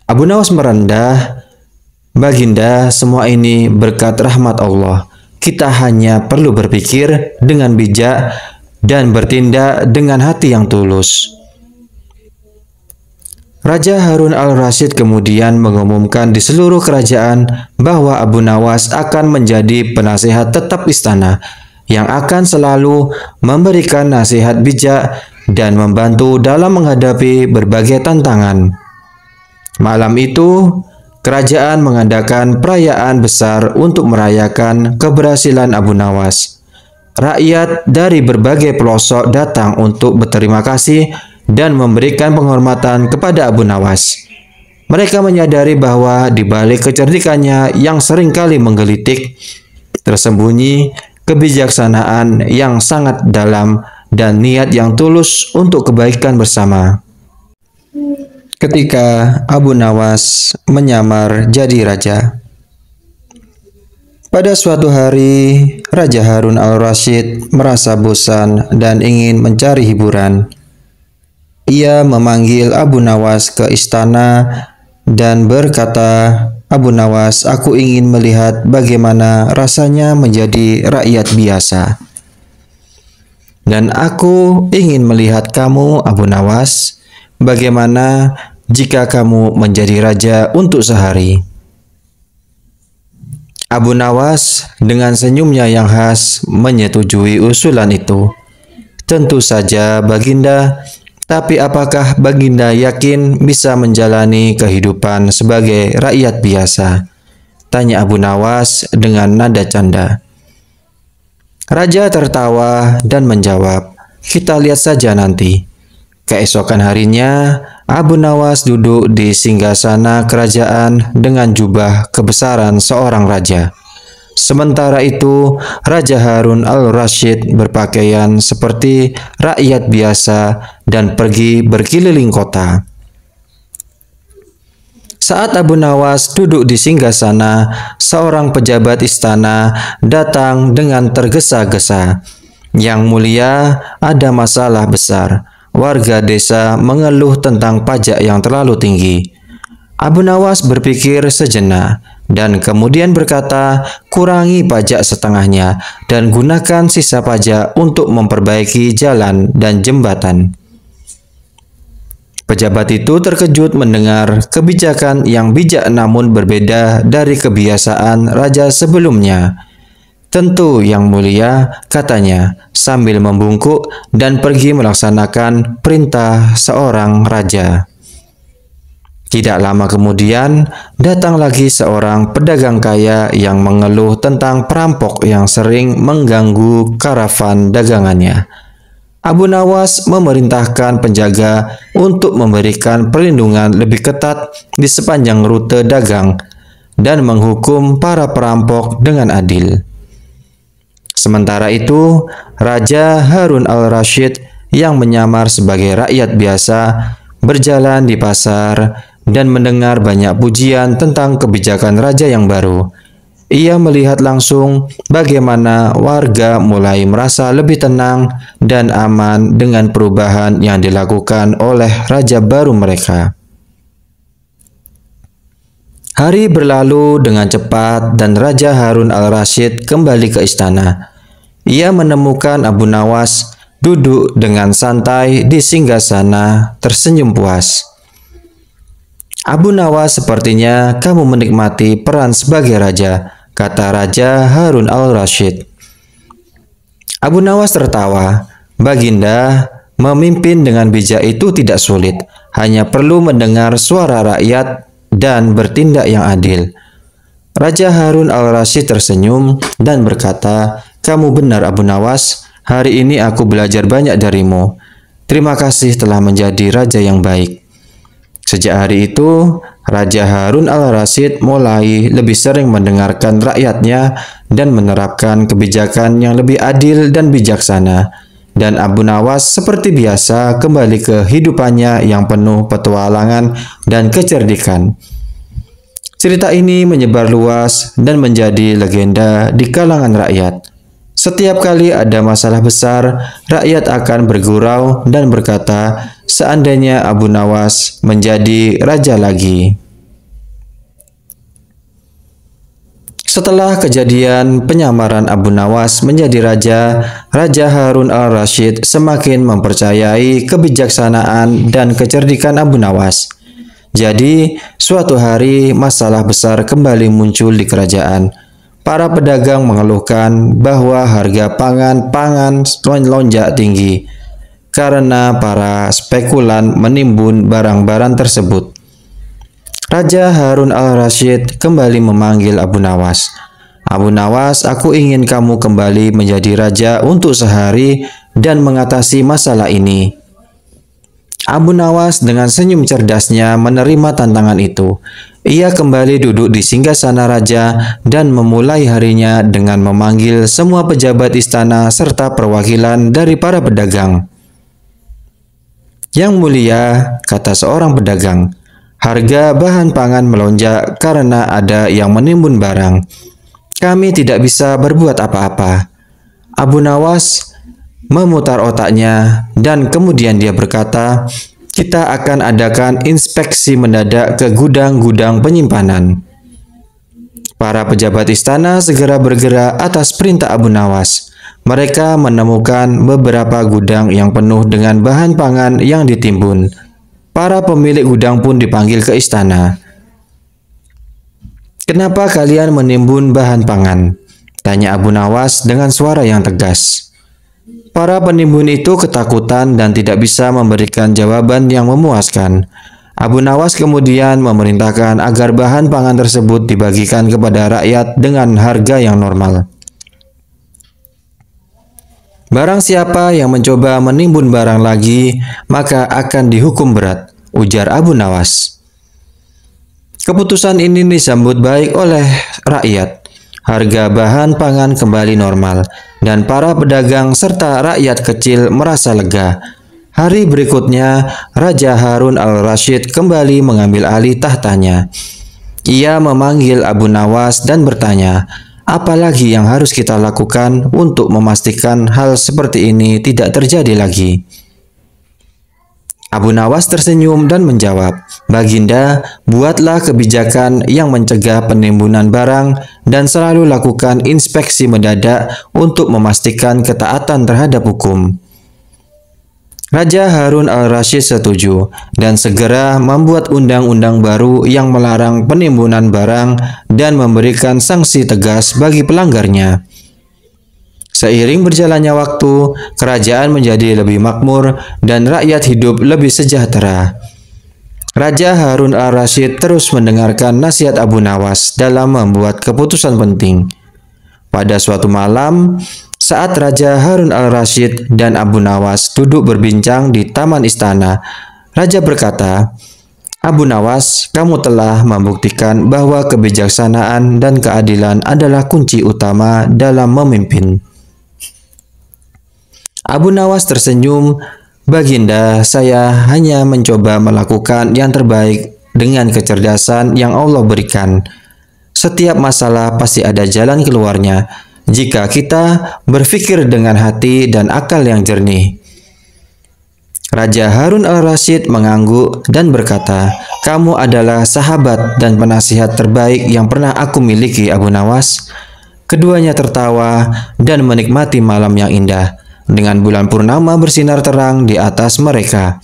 Abu Nawas merendah, Baginda, semua ini berkat rahmat Allah. Kita hanya perlu berpikir dengan bijak dan bertindak dengan hati yang tulus. Raja Harun al Rashid kemudian mengumumkan di seluruh kerajaan bahwa Abu Nawas akan menjadi penasehat tetap istana yang akan selalu memberikan nasihat bijak dan membantu dalam menghadapi berbagai tantangan. Malam itu, kerajaan mengadakan perayaan besar untuk merayakan keberhasilan Abu Nawas. Rakyat dari berbagai pelosok datang untuk berterima kasih dan memberikan penghormatan kepada Abu Nawas. Mereka menyadari bahwa di balik kecerdikannya yang seringkali menggelitik, tersembunyi kebijaksanaan yang sangat dalam, dan niat yang tulus untuk kebaikan bersama. Ketika Abu Nawas menyamar jadi raja, pada suatu hari Raja Harun al-Rashid merasa bosan dan ingin mencari hiburan. Ia memanggil Abu Nawas ke istana dan berkata, Abu Nawas, aku ingin melihat bagaimana rasanya menjadi rakyat biasa. Dan aku ingin melihat kamu, Abu Nawas, bagaimana jika kamu menjadi raja untuk sehari. Abu Nawas dengan senyumnya yang khas menyetujui usulan itu. Tentu saja Baginda tapi apakah Baginda yakin bisa menjalani kehidupan sebagai rakyat biasa? Tanya Abu Nawas dengan nada canda. Raja tertawa dan menjawab, kita lihat saja nanti. Keesokan harinya, Abu Nawas duduk di singgasana kerajaan dengan jubah kebesaran seorang raja. Sementara itu, Raja Harun al-Rashid berpakaian seperti rakyat biasa dan pergi berkeliling kota. Saat Abu Nawas duduk di singgah sana, seorang pejabat istana datang dengan tergesa-gesa. Yang mulia, ada masalah besar. Warga desa mengeluh tentang pajak yang terlalu tinggi. Abu Nawas berpikir sejenak dan kemudian berkata, kurangi pajak setengahnya dan gunakan sisa pajak untuk memperbaiki jalan dan jembatan. Pejabat itu terkejut mendengar kebijakan yang bijak namun berbeda dari kebiasaan raja sebelumnya. Tentu yang mulia, katanya sambil membungkuk dan pergi melaksanakan perintah seorang raja. Tidak lama kemudian, datang lagi seorang pedagang kaya yang mengeluh tentang perampok yang sering mengganggu karavan dagangannya. Abu Nawas memerintahkan penjaga untuk memberikan perlindungan lebih ketat di sepanjang rute dagang dan menghukum para perampok dengan adil. Sementara itu, Raja Harun al-Rashid yang menyamar sebagai rakyat biasa berjalan di pasar dan mendengar banyak pujian tentang kebijakan raja yang baru. Ia melihat langsung bagaimana warga mulai merasa lebih tenang dan aman dengan perubahan yang dilakukan oleh raja baru mereka. Hari berlalu dengan cepat dan Raja Harun al-Rashid kembali ke istana. Ia menemukan Abu Nawas duduk dengan santai di singgasana tersenyum puas. Abu Nawas sepertinya kamu menikmati peran sebagai raja, kata Raja Harun al-Rashid. Abu Nawas tertawa. Baginda, memimpin dengan bijak itu tidak sulit, hanya perlu mendengar suara rakyat dan bertindak yang adil. Raja Harun al-Rashid tersenyum dan berkata, Kamu benar Abu Nawas, hari ini aku belajar banyak darimu. Terima kasih telah menjadi raja yang baik. Sejak hari itu, Raja Harun al-Rasid mulai lebih sering mendengarkan rakyatnya dan menerapkan kebijakan yang lebih adil dan bijaksana. Dan Abu Nawas seperti biasa kembali ke hidupannya yang penuh petualangan dan kecerdikan. Cerita ini menyebar luas dan menjadi legenda di kalangan rakyat. Setiap kali ada masalah besar, rakyat akan bergurau dan berkata, seandainya Abu Nawas menjadi raja lagi. Setelah kejadian penyamaran Abu Nawas menjadi raja, Raja Harun al-Rashid semakin mempercayai kebijaksanaan dan kecerdikan Abu Nawas. Jadi, suatu hari masalah besar kembali muncul di kerajaan. Para pedagang mengeluhkan bahwa harga pangan-pangan lonjak tinggi karena para spekulan menimbun barang-barang tersebut. Raja Harun al-Rashid kembali memanggil Abu Nawas. Abu Nawas, aku ingin kamu kembali menjadi raja untuk sehari dan mengatasi masalah ini. Abu Nawas dengan senyum cerdasnya menerima tantangan itu. Ia kembali duduk di singgah sana raja dan memulai harinya dengan memanggil semua pejabat istana serta perwakilan dari para pedagang. Yang mulia, kata seorang pedagang, harga bahan pangan melonjak karena ada yang menimbun barang. Kami tidak bisa berbuat apa-apa. Abu Nawas memutar otaknya dan kemudian dia berkata, kita akan adakan inspeksi mendadak ke gudang-gudang penyimpanan. Para pejabat istana segera bergerak atas perintah Abu Nawas mereka menemukan beberapa gudang yang penuh dengan bahan pangan yang ditimbun. Para pemilik gudang pun dipanggil ke istana. Kenapa kalian menimbun bahan pangan? Tanya Abu Nawas dengan suara yang tegas. Para penimbun itu ketakutan dan tidak bisa memberikan jawaban yang memuaskan. Abu Nawas kemudian memerintahkan agar bahan pangan tersebut dibagikan kepada rakyat dengan harga yang normal. Barang siapa yang mencoba menimbun barang lagi, maka akan dihukum berat, ujar Abu Nawas. Keputusan ini disambut baik oleh rakyat. Harga bahan pangan kembali normal, dan para pedagang serta rakyat kecil merasa lega. Hari berikutnya, Raja Harun al-Rashid kembali mengambil alih tahtanya. Ia memanggil Abu Nawas dan bertanya, Apalagi yang harus kita lakukan untuk memastikan hal seperti ini tidak terjadi lagi? Abu Nawas tersenyum dan menjawab, Baginda, buatlah kebijakan yang mencegah penimbunan barang dan selalu lakukan inspeksi mendadak untuk memastikan ketaatan terhadap hukum. Raja Harun al-Rashid setuju dan segera membuat undang-undang baru yang melarang penimbunan barang dan memberikan sanksi tegas bagi pelanggarnya. Seiring berjalannya waktu, kerajaan menjadi lebih makmur dan rakyat hidup lebih sejahtera. Raja Harun al-Rashid terus mendengarkan nasihat Abu Nawas dalam membuat keputusan penting. Pada suatu malam, saat Raja Harun al-Rashid dan Abu Nawas duduk berbincang di taman istana, Raja berkata, Abu Nawas, kamu telah membuktikan bahwa kebijaksanaan dan keadilan adalah kunci utama dalam memimpin. Abu Nawas tersenyum, Baginda, saya hanya mencoba melakukan yang terbaik dengan kecerdasan yang Allah berikan. Setiap masalah pasti ada jalan keluarnya jika kita berpikir dengan hati dan akal yang jernih. Raja Harun al Rashid mengangguk dan berkata, Kamu adalah sahabat dan penasihat terbaik yang pernah aku miliki, Abu Nawas. Keduanya tertawa dan menikmati malam yang indah, dengan bulan purnama bersinar terang di atas mereka.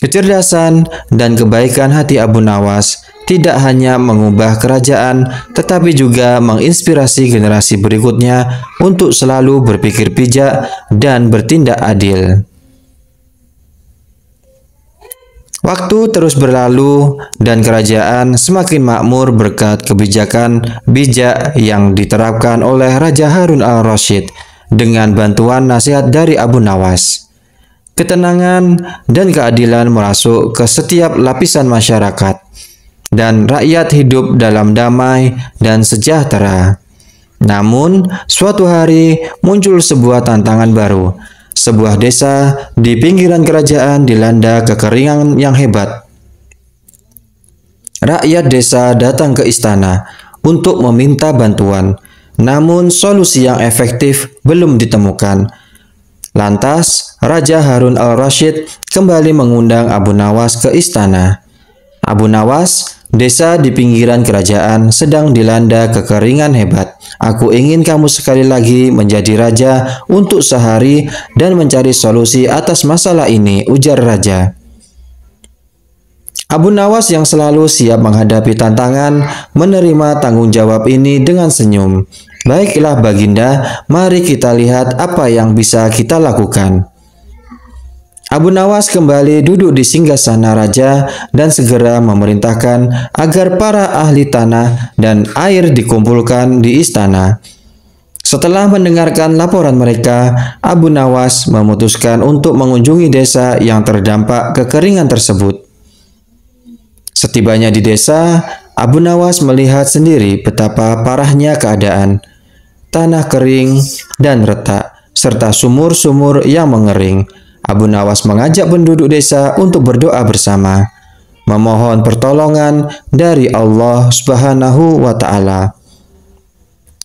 Kecerdasan dan kebaikan hati Abu Nawas tidak hanya mengubah kerajaan, tetapi juga menginspirasi generasi berikutnya untuk selalu berpikir bijak dan bertindak adil. Waktu terus berlalu dan kerajaan semakin makmur berkat kebijakan bijak yang diterapkan oleh Raja Harun al-Rashid dengan bantuan nasihat dari Abu Nawas. Ketenangan dan keadilan merasuk ke setiap lapisan masyarakat dan rakyat hidup dalam damai dan sejahtera. Namun, suatu hari muncul sebuah tantangan baru. Sebuah desa di pinggiran kerajaan dilanda kekeringan yang hebat. Rakyat desa datang ke istana untuk meminta bantuan, namun solusi yang efektif belum ditemukan. Lantas, Raja Harun al-Rashid kembali mengundang Abu Nawas ke istana. Abu Nawas Desa di pinggiran kerajaan sedang dilanda kekeringan hebat. Aku ingin kamu sekali lagi menjadi raja untuk sehari dan mencari solusi atas masalah ini, ujar raja. Abu Nawas yang selalu siap menghadapi tantangan menerima tanggung jawab ini dengan senyum. Baiklah baginda, mari kita lihat apa yang bisa kita lakukan. Abu Nawas kembali duduk di singgasana raja dan segera memerintahkan agar para ahli tanah dan air dikumpulkan di istana. Setelah mendengarkan laporan mereka, Abu Nawas memutuskan untuk mengunjungi desa yang terdampak kekeringan tersebut. Setibanya di desa, Abu Nawas melihat sendiri betapa parahnya keadaan. Tanah kering dan retak, serta sumur-sumur yang mengering Abu Nawas mengajak penduduk desa untuk berdoa bersama, memohon pertolongan dari Allah Subhanahu wa Ta'ala.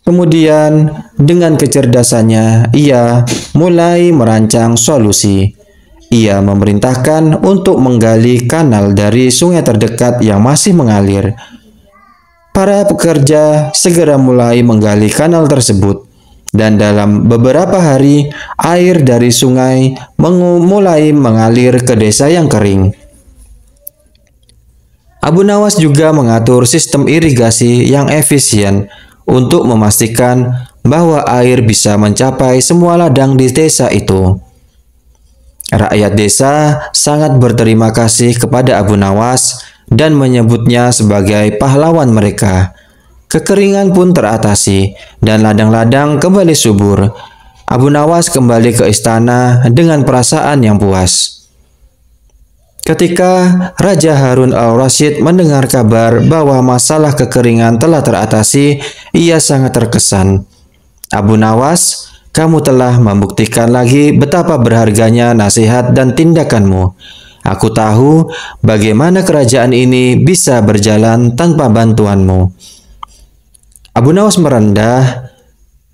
Kemudian, dengan kecerdasannya, ia mulai merancang solusi. Ia memerintahkan untuk menggali kanal dari sungai terdekat yang masih mengalir. Para pekerja segera mulai menggali kanal tersebut. Dan dalam beberapa hari, air dari sungai mulai mengalir ke desa yang kering. Abu Nawas juga mengatur sistem irigasi yang efisien untuk memastikan bahwa air bisa mencapai semua ladang di desa itu. Rakyat desa sangat berterima kasih kepada Abu Nawas dan menyebutnya sebagai pahlawan mereka Kekeringan pun teratasi dan ladang-ladang kembali subur. Abu Nawas kembali ke istana dengan perasaan yang puas. Ketika Raja Harun al Rashid mendengar kabar bahwa masalah kekeringan telah teratasi, ia sangat terkesan. Abu Nawas, kamu telah membuktikan lagi betapa berharganya nasihat dan tindakanmu. Aku tahu bagaimana kerajaan ini bisa berjalan tanpa bantuanmu. Abu Nawas merendah,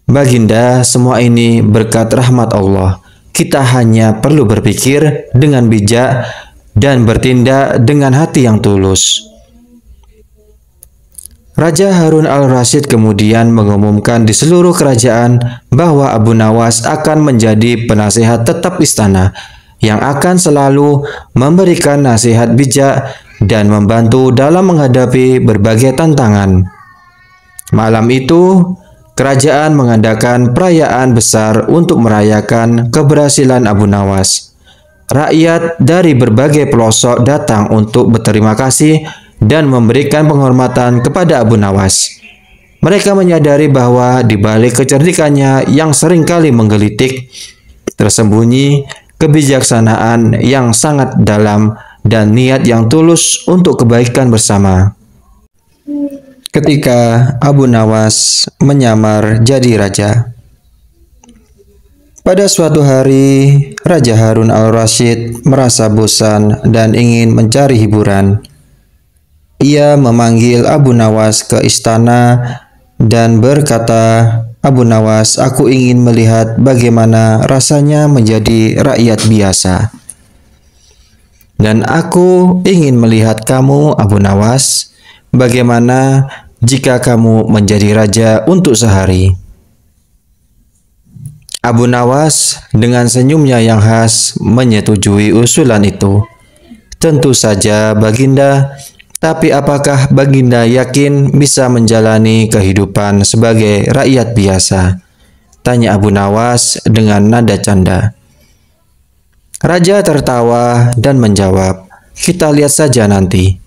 Baginda, semua ini berkat rahmat Allah. Kita hanya perlu berpikir dengan bijak dan bertindak dengan hati yang tulus. Raja Harun al Rashid kemudian mengumumkan di seluruh kerajaan bahwa Abu Nawas akan menjadi penasehat tetap istana yang akan selalu memberikan nasihat bijak dan membantu dalam menghadapi berbagai tantangan. Malam itu, kerajaan mengadakan perayaan besar untuk merayakan keberhasilan Abu Nawas. Rakyat dari berbagai pelosok datang untuk berterima kasih dan memberikan penghormatan kepada Abu Nawas. Mereka menyadari bahwa di balik kecerdikannya yang seringkali menggelitik, tersembunyi kebijaksanaan yang sangat dalam dan niat yang tulus untuk kebaikan bersama ketika Abu Nawas menyamar jadi raja. Pada suatu hari, Raja Harun al-Rashid merasa bosan dan ingin mencari hiburan. Ia memanggil Abu Nawas ke istana dan berkata, Abu Nawas, aku ingin melihat bagaimana rasanya menjadi rakyat biasa. Dan aku ingin melihat kamu, Abu Nawas, Bagaimana jika kamu menjadi raja untuk sehari? Abu Nawas dengan senyumnya yang khas menyetujui usulan itu. Tentu saja Baginda, tapi apakah Baginda yakin bisa menjalani kehidupan sebagai rakyat biasa? Tanya Abu Nawas dengan nada canda. Raja tertawa dan menjawab, kita lihat saja nanti.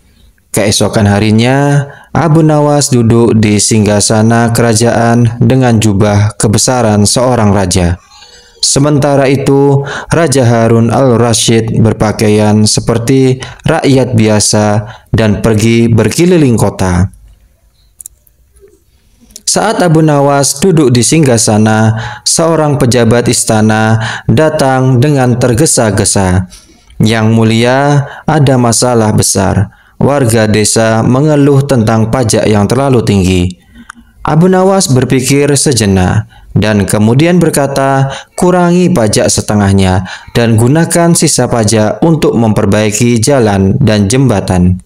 Keesokan harinya, Abu Nawas duduk di singgasana kerajaan dengan jubah kebesaran seorang raja. Sementara itu, Raja Harun al-Rashid berpakaian seperti rakyat biasa dan pergi berkeliling kota. Saat Abu Nawas duduk di singgasana, seorang pejabat istana datang dengan tergesa-gesa. Yang mulia, ada masalah besar warga desa mengeluh tentang pajak yang terlalu tinggi. Abu Nawas berpikir sejenak dan kemudian berkata, kurangi pajak setengahnya dan gunakan sisa pajak untuk memperbaiki jalan dan jembatan.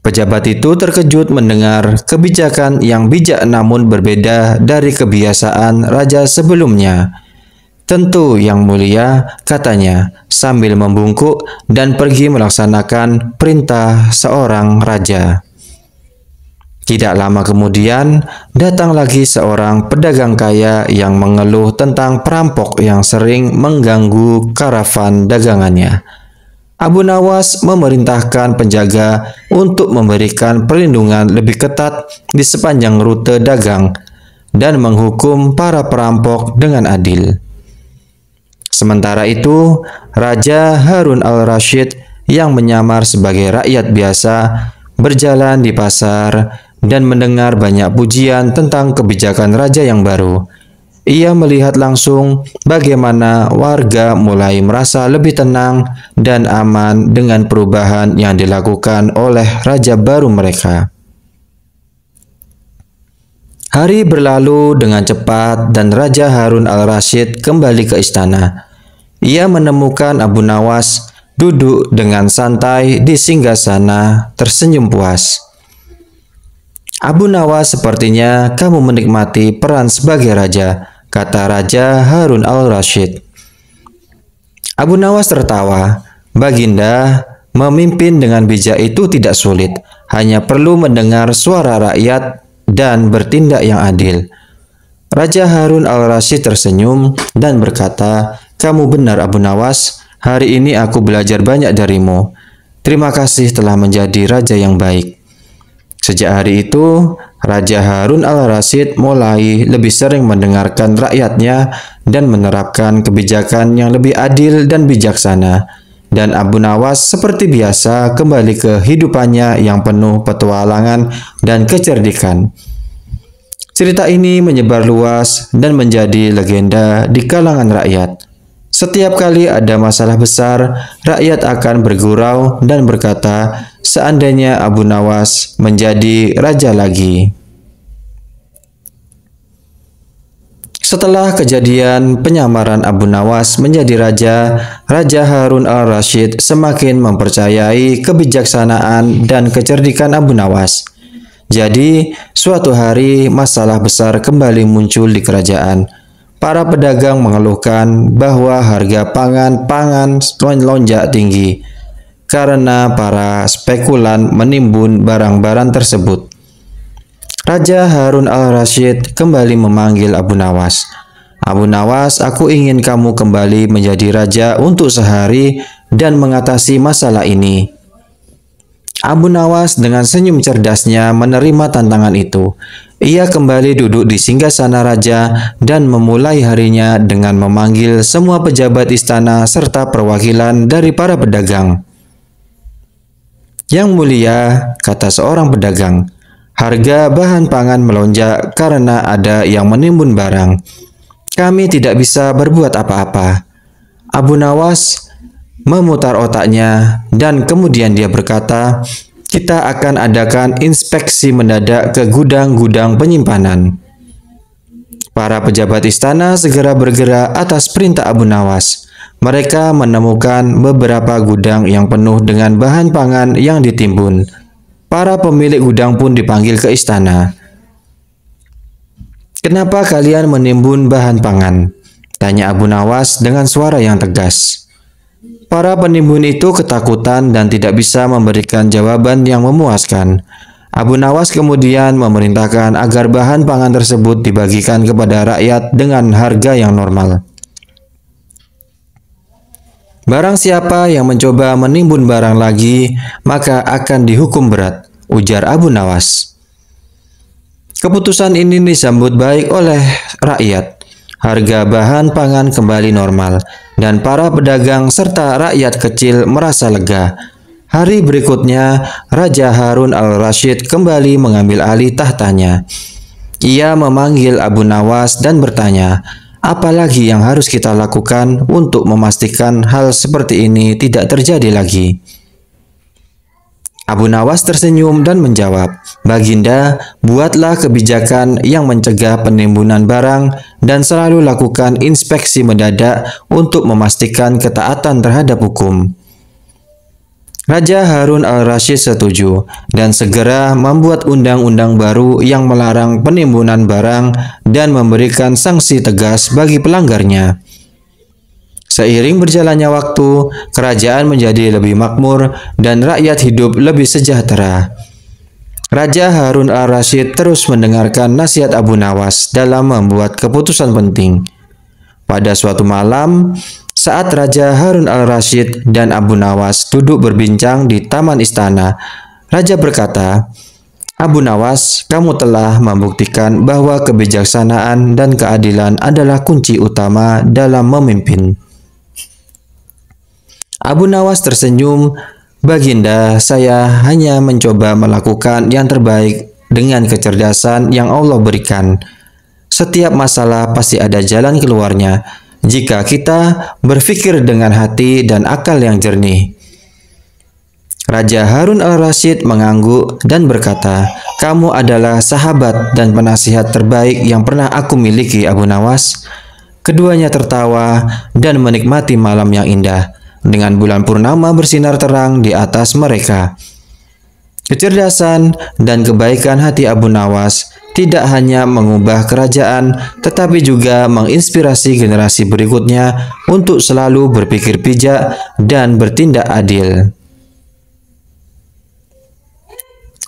Pejabat itu terkejut mendengar kebijakan yang bijak namun berbeda dari kebiasaan raja sebelumnya. Tentu yang mulia, katanya, sambil membungkuk dan pergi melaksanakan perintah seorang raja. Tidak lama kemudian, datang lagi seorang pedagang kaya yang mengeluh tentang perampok yang sering mengganggu karavan dagangannya. Abu Nawas memerintahkan penjaga untuk memberikan perlindungan lebih ketat di sepanjang rute dagang dan menghukum para perampok dengan adil. Sementara itu, Raja Harun al-Rashid yang menyamar sebagai rakyat biasa berjalan di pasar dan mendengar banyak pujian tentang kebijakan raja yang baru. Ia melihat langsung bagaimana warga mulai merasa lebih tenang dan aman dengan perubahan yang dilakukan oleh raja baru mereka. Hari berlalu dengan cepat dan Raja Harun al-Rashid kembali ke istana ia menemukan Abu Nawas duduk dengan santai di singgasana tersenyum puas. Abu Nawas sepertinya kamu menikmati peran sebagai raja, kata Raja Harun al-Rashid. Abu Nawas tertawa, Baginda memimpin dengan bijak itu tidak sulit, hanya perlu mendengar suara rakyat dan bertindak yang adil. Raja Harun al-Rashid tersenyum dan berkata, kamu benar Abu Nawas, hari ini aku belajar banyak darimu. Terima kasih telah menjadi raja yang baik. Sejak hari itu, Raja Harun al-Rasyid mulai lebih sering mendengarkan rakyatnya dan menerapkan kebijakan yang lebih adil dan bijaksana. Dan Abu Nawas seperti biasa kembali ke hidupannya yang penuh petualangan dan kecerdikan. Cerita ini menyebar luas dan menjadi legenda di kalangan rakyat. Setiap kali ada masalah besar, rakyat akan bergurau dan berkata, seandainya Abu Nawas menjadi raja lagi. Setelah kejadian penyamaran Abu Nawas menjadi raja, Raja Harun al-Rashid semakin mempercayai kebijaksanaan dan kecerdikan Abu Nawas. Jadi, suatu hari masalah besar kembali muncul di kerajaan para pedagang mengeluhkan bahwa harga pangan-pangan lonjak tinggi karena para spekulan menimbun barang-barang tersebut. Raja Harun al-Rashid kembali memanggil Abu Nawas. Abu Nawas, aku ingin kamu kembali menjadi raja untuk sehari dan mengatasi masalah ini. Abu Nawas dengan senyum cerdasnya menerima tantangan itu. Ia kembali duduk di singgah sana raja dan memulai harinya dengan memanggil semua pejabat istana serta perwakilan dari para pedagang. Yang mulia, kata seorang pedagang, harga bahan pangan melonjak karena ada yang menimbun barang. Kami tidak bisa berbuat apa-apa. Abu Nawas memutar otaknya dan kemudian dia berkata, kita akan adakan inspeksi mendadak ke gudang-gudang penyimpanan. Para pejabat istana segera bergerak atas perintah Abu Nawas. Mereka menemukan beberapa gudang yang penuh dengan bahan pangan yang ditimbun. Para pemilik gudang pun dipanggil ke istana. Kenapa kalian menimbun bahan pangan? Tanya Abu Nawas dengan suara yang tegas. Para penimbun itu ketakutan dan tidak bisa memberikan jawaban yang memuaskan. Abu Nawas kemudian memerintahkan agar bahan pangan tersebut dibagikan kepada rakyat dengan harga yang normal. Barang siapa yang mencoba menimbun barang lagi, maka akan dihukum berat, ujar Abu Nawas. Keputusan ini disambut baik oleh rakyat harga bahan pangan kembali normal, dan para pedagang serta rakyat kecil merasa lega. Hari berikutnya, Raja Harun al-Rashid kembali mengambil alih tahtanya. Ia memanggil Abu Nawas dan bertanya, apa lagi yang harus kita lakukan untuk memastikan hal seperti ini tidak terjadi lagi. Abu Nawas tersenyum dan menjawab, Baginda, buatlah kebijakan yang mencegah penimbunan barang dan selalu lakukan inspeksi mendadak untuk memastikan ketaatan terhadap hukum. Raja Harun al-Rashid setuju dan segera membuat undang-undang baru yang melarang penimbunan barang dan memberikan sanksi tegas bagi pelanggarnya. Seiring berjalannya waktu, kerajaan menjadi lebih makmur dan rakyat hidup lebih sejahtera. Raja Harun al-Rashid terus mendengarkan nasihat Abu Nawas dalam membuat keputusan penting. Pada suatu malam, saat Raja Harun al-Rashid dan Abu Nawas duduk berbincang di taman istana, Raja berkata, Abu Nawas, kamu telah membuktikan bahwa kebijaksanaan dan keadilan adalah kunci utama dalam memimpin. Abu Nawas tersenyum, Baginda, saya hanya mencoba melakukan yang terbaik dengan kecerdasan yang Allah berikan. Setiap masalah pasti ada jalan keluarnya jika kita berpikir dengan hati dan akal yang jernih. Raja Harun al-Rashid mengangguk dan berkata, Kamu adalah sahabat dan penasihat terbaik yang pernah aku miliki, Abu Nawas. Keduanya tertawa dan menikmati malam yang indah dengan bulan purnama bersinar terang di atas mereka. Kecerdasan dan kebaikan hati Abu Nawas tidak hanya mengubah kerajaan, tetapi juga menginspirasi generasi berikutnya untuk selalu berpikir bijak dan bertindak adil.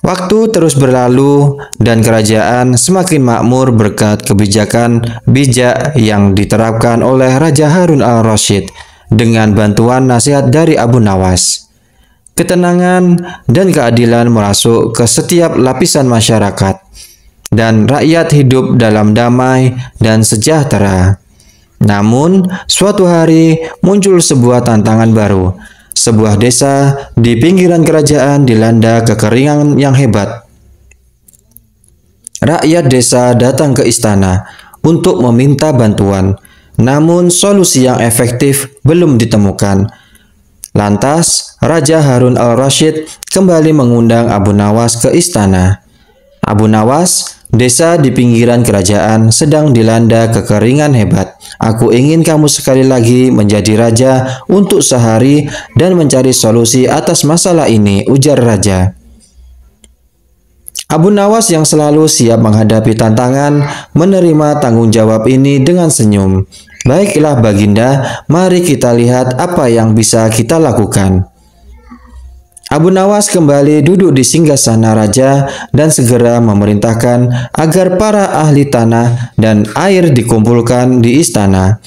Waktu terus berlalu dan kerajaan semakin makmur berkat kebijakan bijak yang diterapkan oleh Raja Harun al-Rashid dengan bantuan nasihat dari Abu Nawas. Ketenangan dan keadilan merasuk ke setiap lapisan masyarakat, dan rakyat hidup dalam damai dan sejahtera. Namun, suatu hari muncul sebuah tantangan baru. Sebuah desa di pinggiran kerajaan dilanda kekeringan yang hebat. Rakyat desa datang ke istana untuk meminta bantuan, namun solusi yang efektif belum ditemukan. Lantas, Raja Harun al-Rashid kembali mengundang Abu Nawas ke istana. Abu Nawas, desa di pinggiran kerajaan sedang dilanda kekeringan hebat. Aku ingin kamu sekali lagi menjadi raja untuk sehari dan mencari solusi atas masalah ini, ujar raja. Abu Nawas yang selalu siap menghadapi tantangan menerima tanggung jawab ini dengan senyum. Baiklah baginda, mari kita lihat apa yang bisa kita lakukan. Abu Nawas kembali duduk di singgasana raja dan segera memerintahkan agar para ahli tanah dan air dikumpulkan di istana.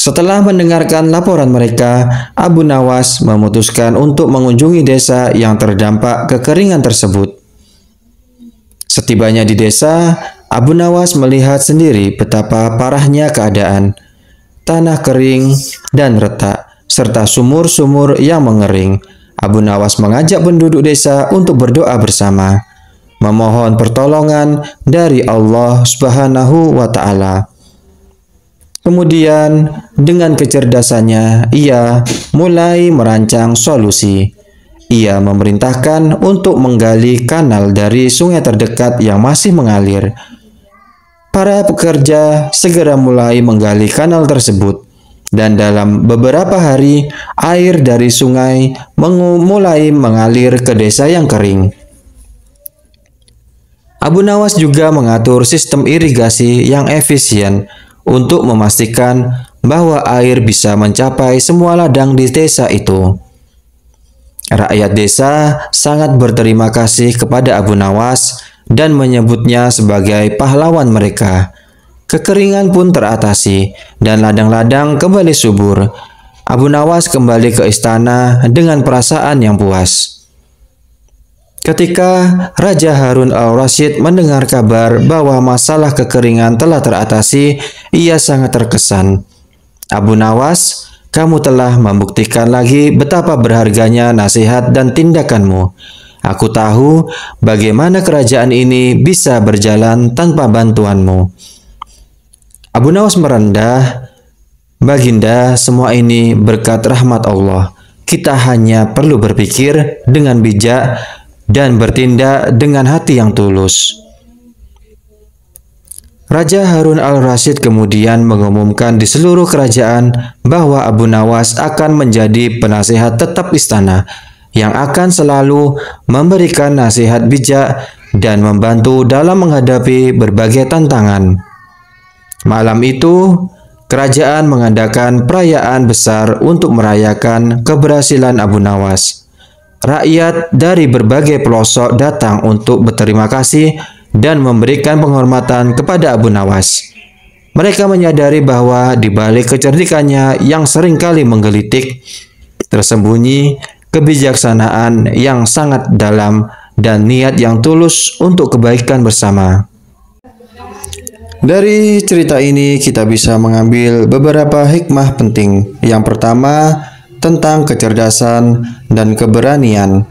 Setelah mendengarkan laporan mereka, Abu Nawas memutuskan untuk mengunjungi desa yang terdampak kekeringan tersebut. Setibanya di desa, Abu Nawas melihat sendiri betapa parahnya keadaan tanah kering dan retak, serta sumur-sumur yang mengering. Abu Nawas mengajak penduduk desa untuk berdoa bersama, memohon pertolongan dari Allah Subhanahu wa Ta'ala. Kemudian, dengan kecerdasannya, ia mulai merancang solusi. Ia memerintahkan untuk menggali kanal dari sungai terdekat yang masih mengalir, para pekerja segera mulai menggali kanal tersebut dan dalam beberapa hari air dari sungai mulai mengalir ke desa yang kering. Abu Nawas juga mengatur sistem irigasi yang efisien untuk memastikan bahwa air bisa mencapai semua ladang di desa itu. Rakyat desa sangat berterima kasih kepada Abu Nawas dan menyebutnya sebagai pahlawan mereka. Kekeringan pun teratasi dan ladang-ladang kembali subur. Abu Nawas kembali ke istana dengan perasaan yang puas. Ketika Raja Harun al-Rashid mendengar kabar bahwa masalah kekeringan telah teratasi, ia sangat terkesan. Abu Nawas, kamu telah membuktikan lagi betapa berharganya nasihat dan tindakanmu. Aku tahu bagaimana kerajaan ini bisa berjalan tanpa bantuanmu. Abu Nawas merendah, Baginda, semua ini berkat rahmat Allah. Kita hanya perlu berpikir dengan bijak dan bertindak dengan hati yang tulus. Raja Harun al Rashid kemudian mengumumkan di seluruh kerajaan bahwa Abu Nawas akan menjadi penasehat tetap istana yang akan selalu memberikan nasihat bijak dan membantu dalam menghadapi berbagai tantangan. Malam itu, kerajaan mengadakan perayaan besar untuk merayakan keberhasilan Abu Nawas. Rakyat dari berbagai pelosok datang untuk berterima kasih dan memberikan penghormatan kepada Abu Nawas. Mereka menyadari bahwa di balik kecerdikannya yang seringkali menggelitik, tersembunyi kebijaksanaan yang sangat dalam, dan niat yang tulus untuk kebaikan bersama. Dari cerita ini kita bisa mengambil beberapa hikmah penting. Yang pertama, tentang kecerdasan dan keberanian.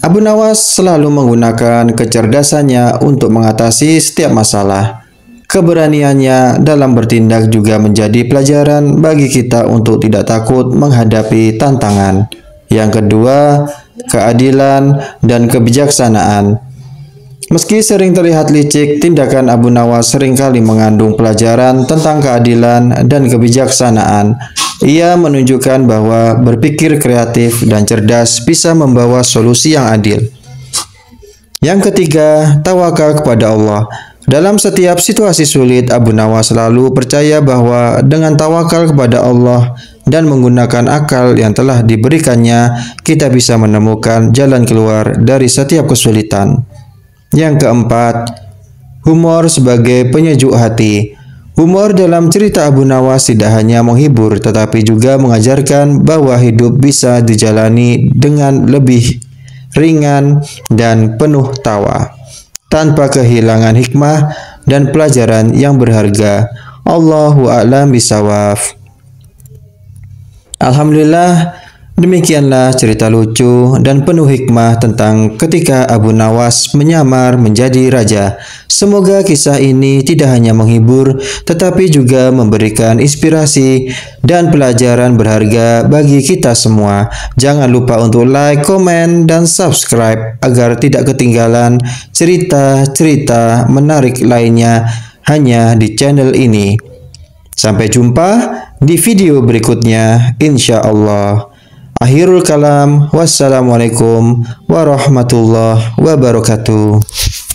Abu Nawas selalu menggunakan kecerdasannya untuk mengatasi setiap masalah. Keberaniannya dalam bertindak juga menjadi pelajaran bagi kita untuk tidak takut menghadapi tantangan. Yang kedua, keadilan dan kebijaksanaan. Meski sering terlihat licik, tindakan Abu Nawas seringkali mengandung pelajaran tentang keadilan dan kebijaksanaan. Ia menunjukkan bahwa berpikir kreatif dan cerdas bisa membawa solusi yang adil. Yang ketiga, tawakal kepada Allah. Dalam setiap situasi sulit, Abu Nawas selalu percaya bahwa dengan tawakal kepada Allah, dan menggunakan akal yang telah diberikannya, kita bisa menemukan jalan keluar dari setiap kesulitan. Yang keempat, humor sebagai penyejuk hati. Humor dalam cerita Abu Nawas tidak hanya menghibur, tetapi juga mengajarkan bahwa hidup bisa dijalani dengan lebih ringan dan penuh tawa, tanpa kehilangan hikmah dan pelajaran yang berharga. Allahu a'lam bisawaf. Alhamdulillah, demikianlah cerita lucu dan penuh hikmah tentang ketika Abu Nawas menyamar menjadi raja. Semoga kisah ini tidak hanya menghibur, tetapi juga memberikan inspirasi dan pelajaran berharga bagi kita semua. Jangan lupa untuk like, komen, dan subscribe agar tidak ketinggalan cerita-cerita menarik lainnya hanya di channel ini. Sampai jumpa di video berikutnya insya Allah. Akhirul kalam. Wassalamualaikum warahmatullahi wabarakatuh.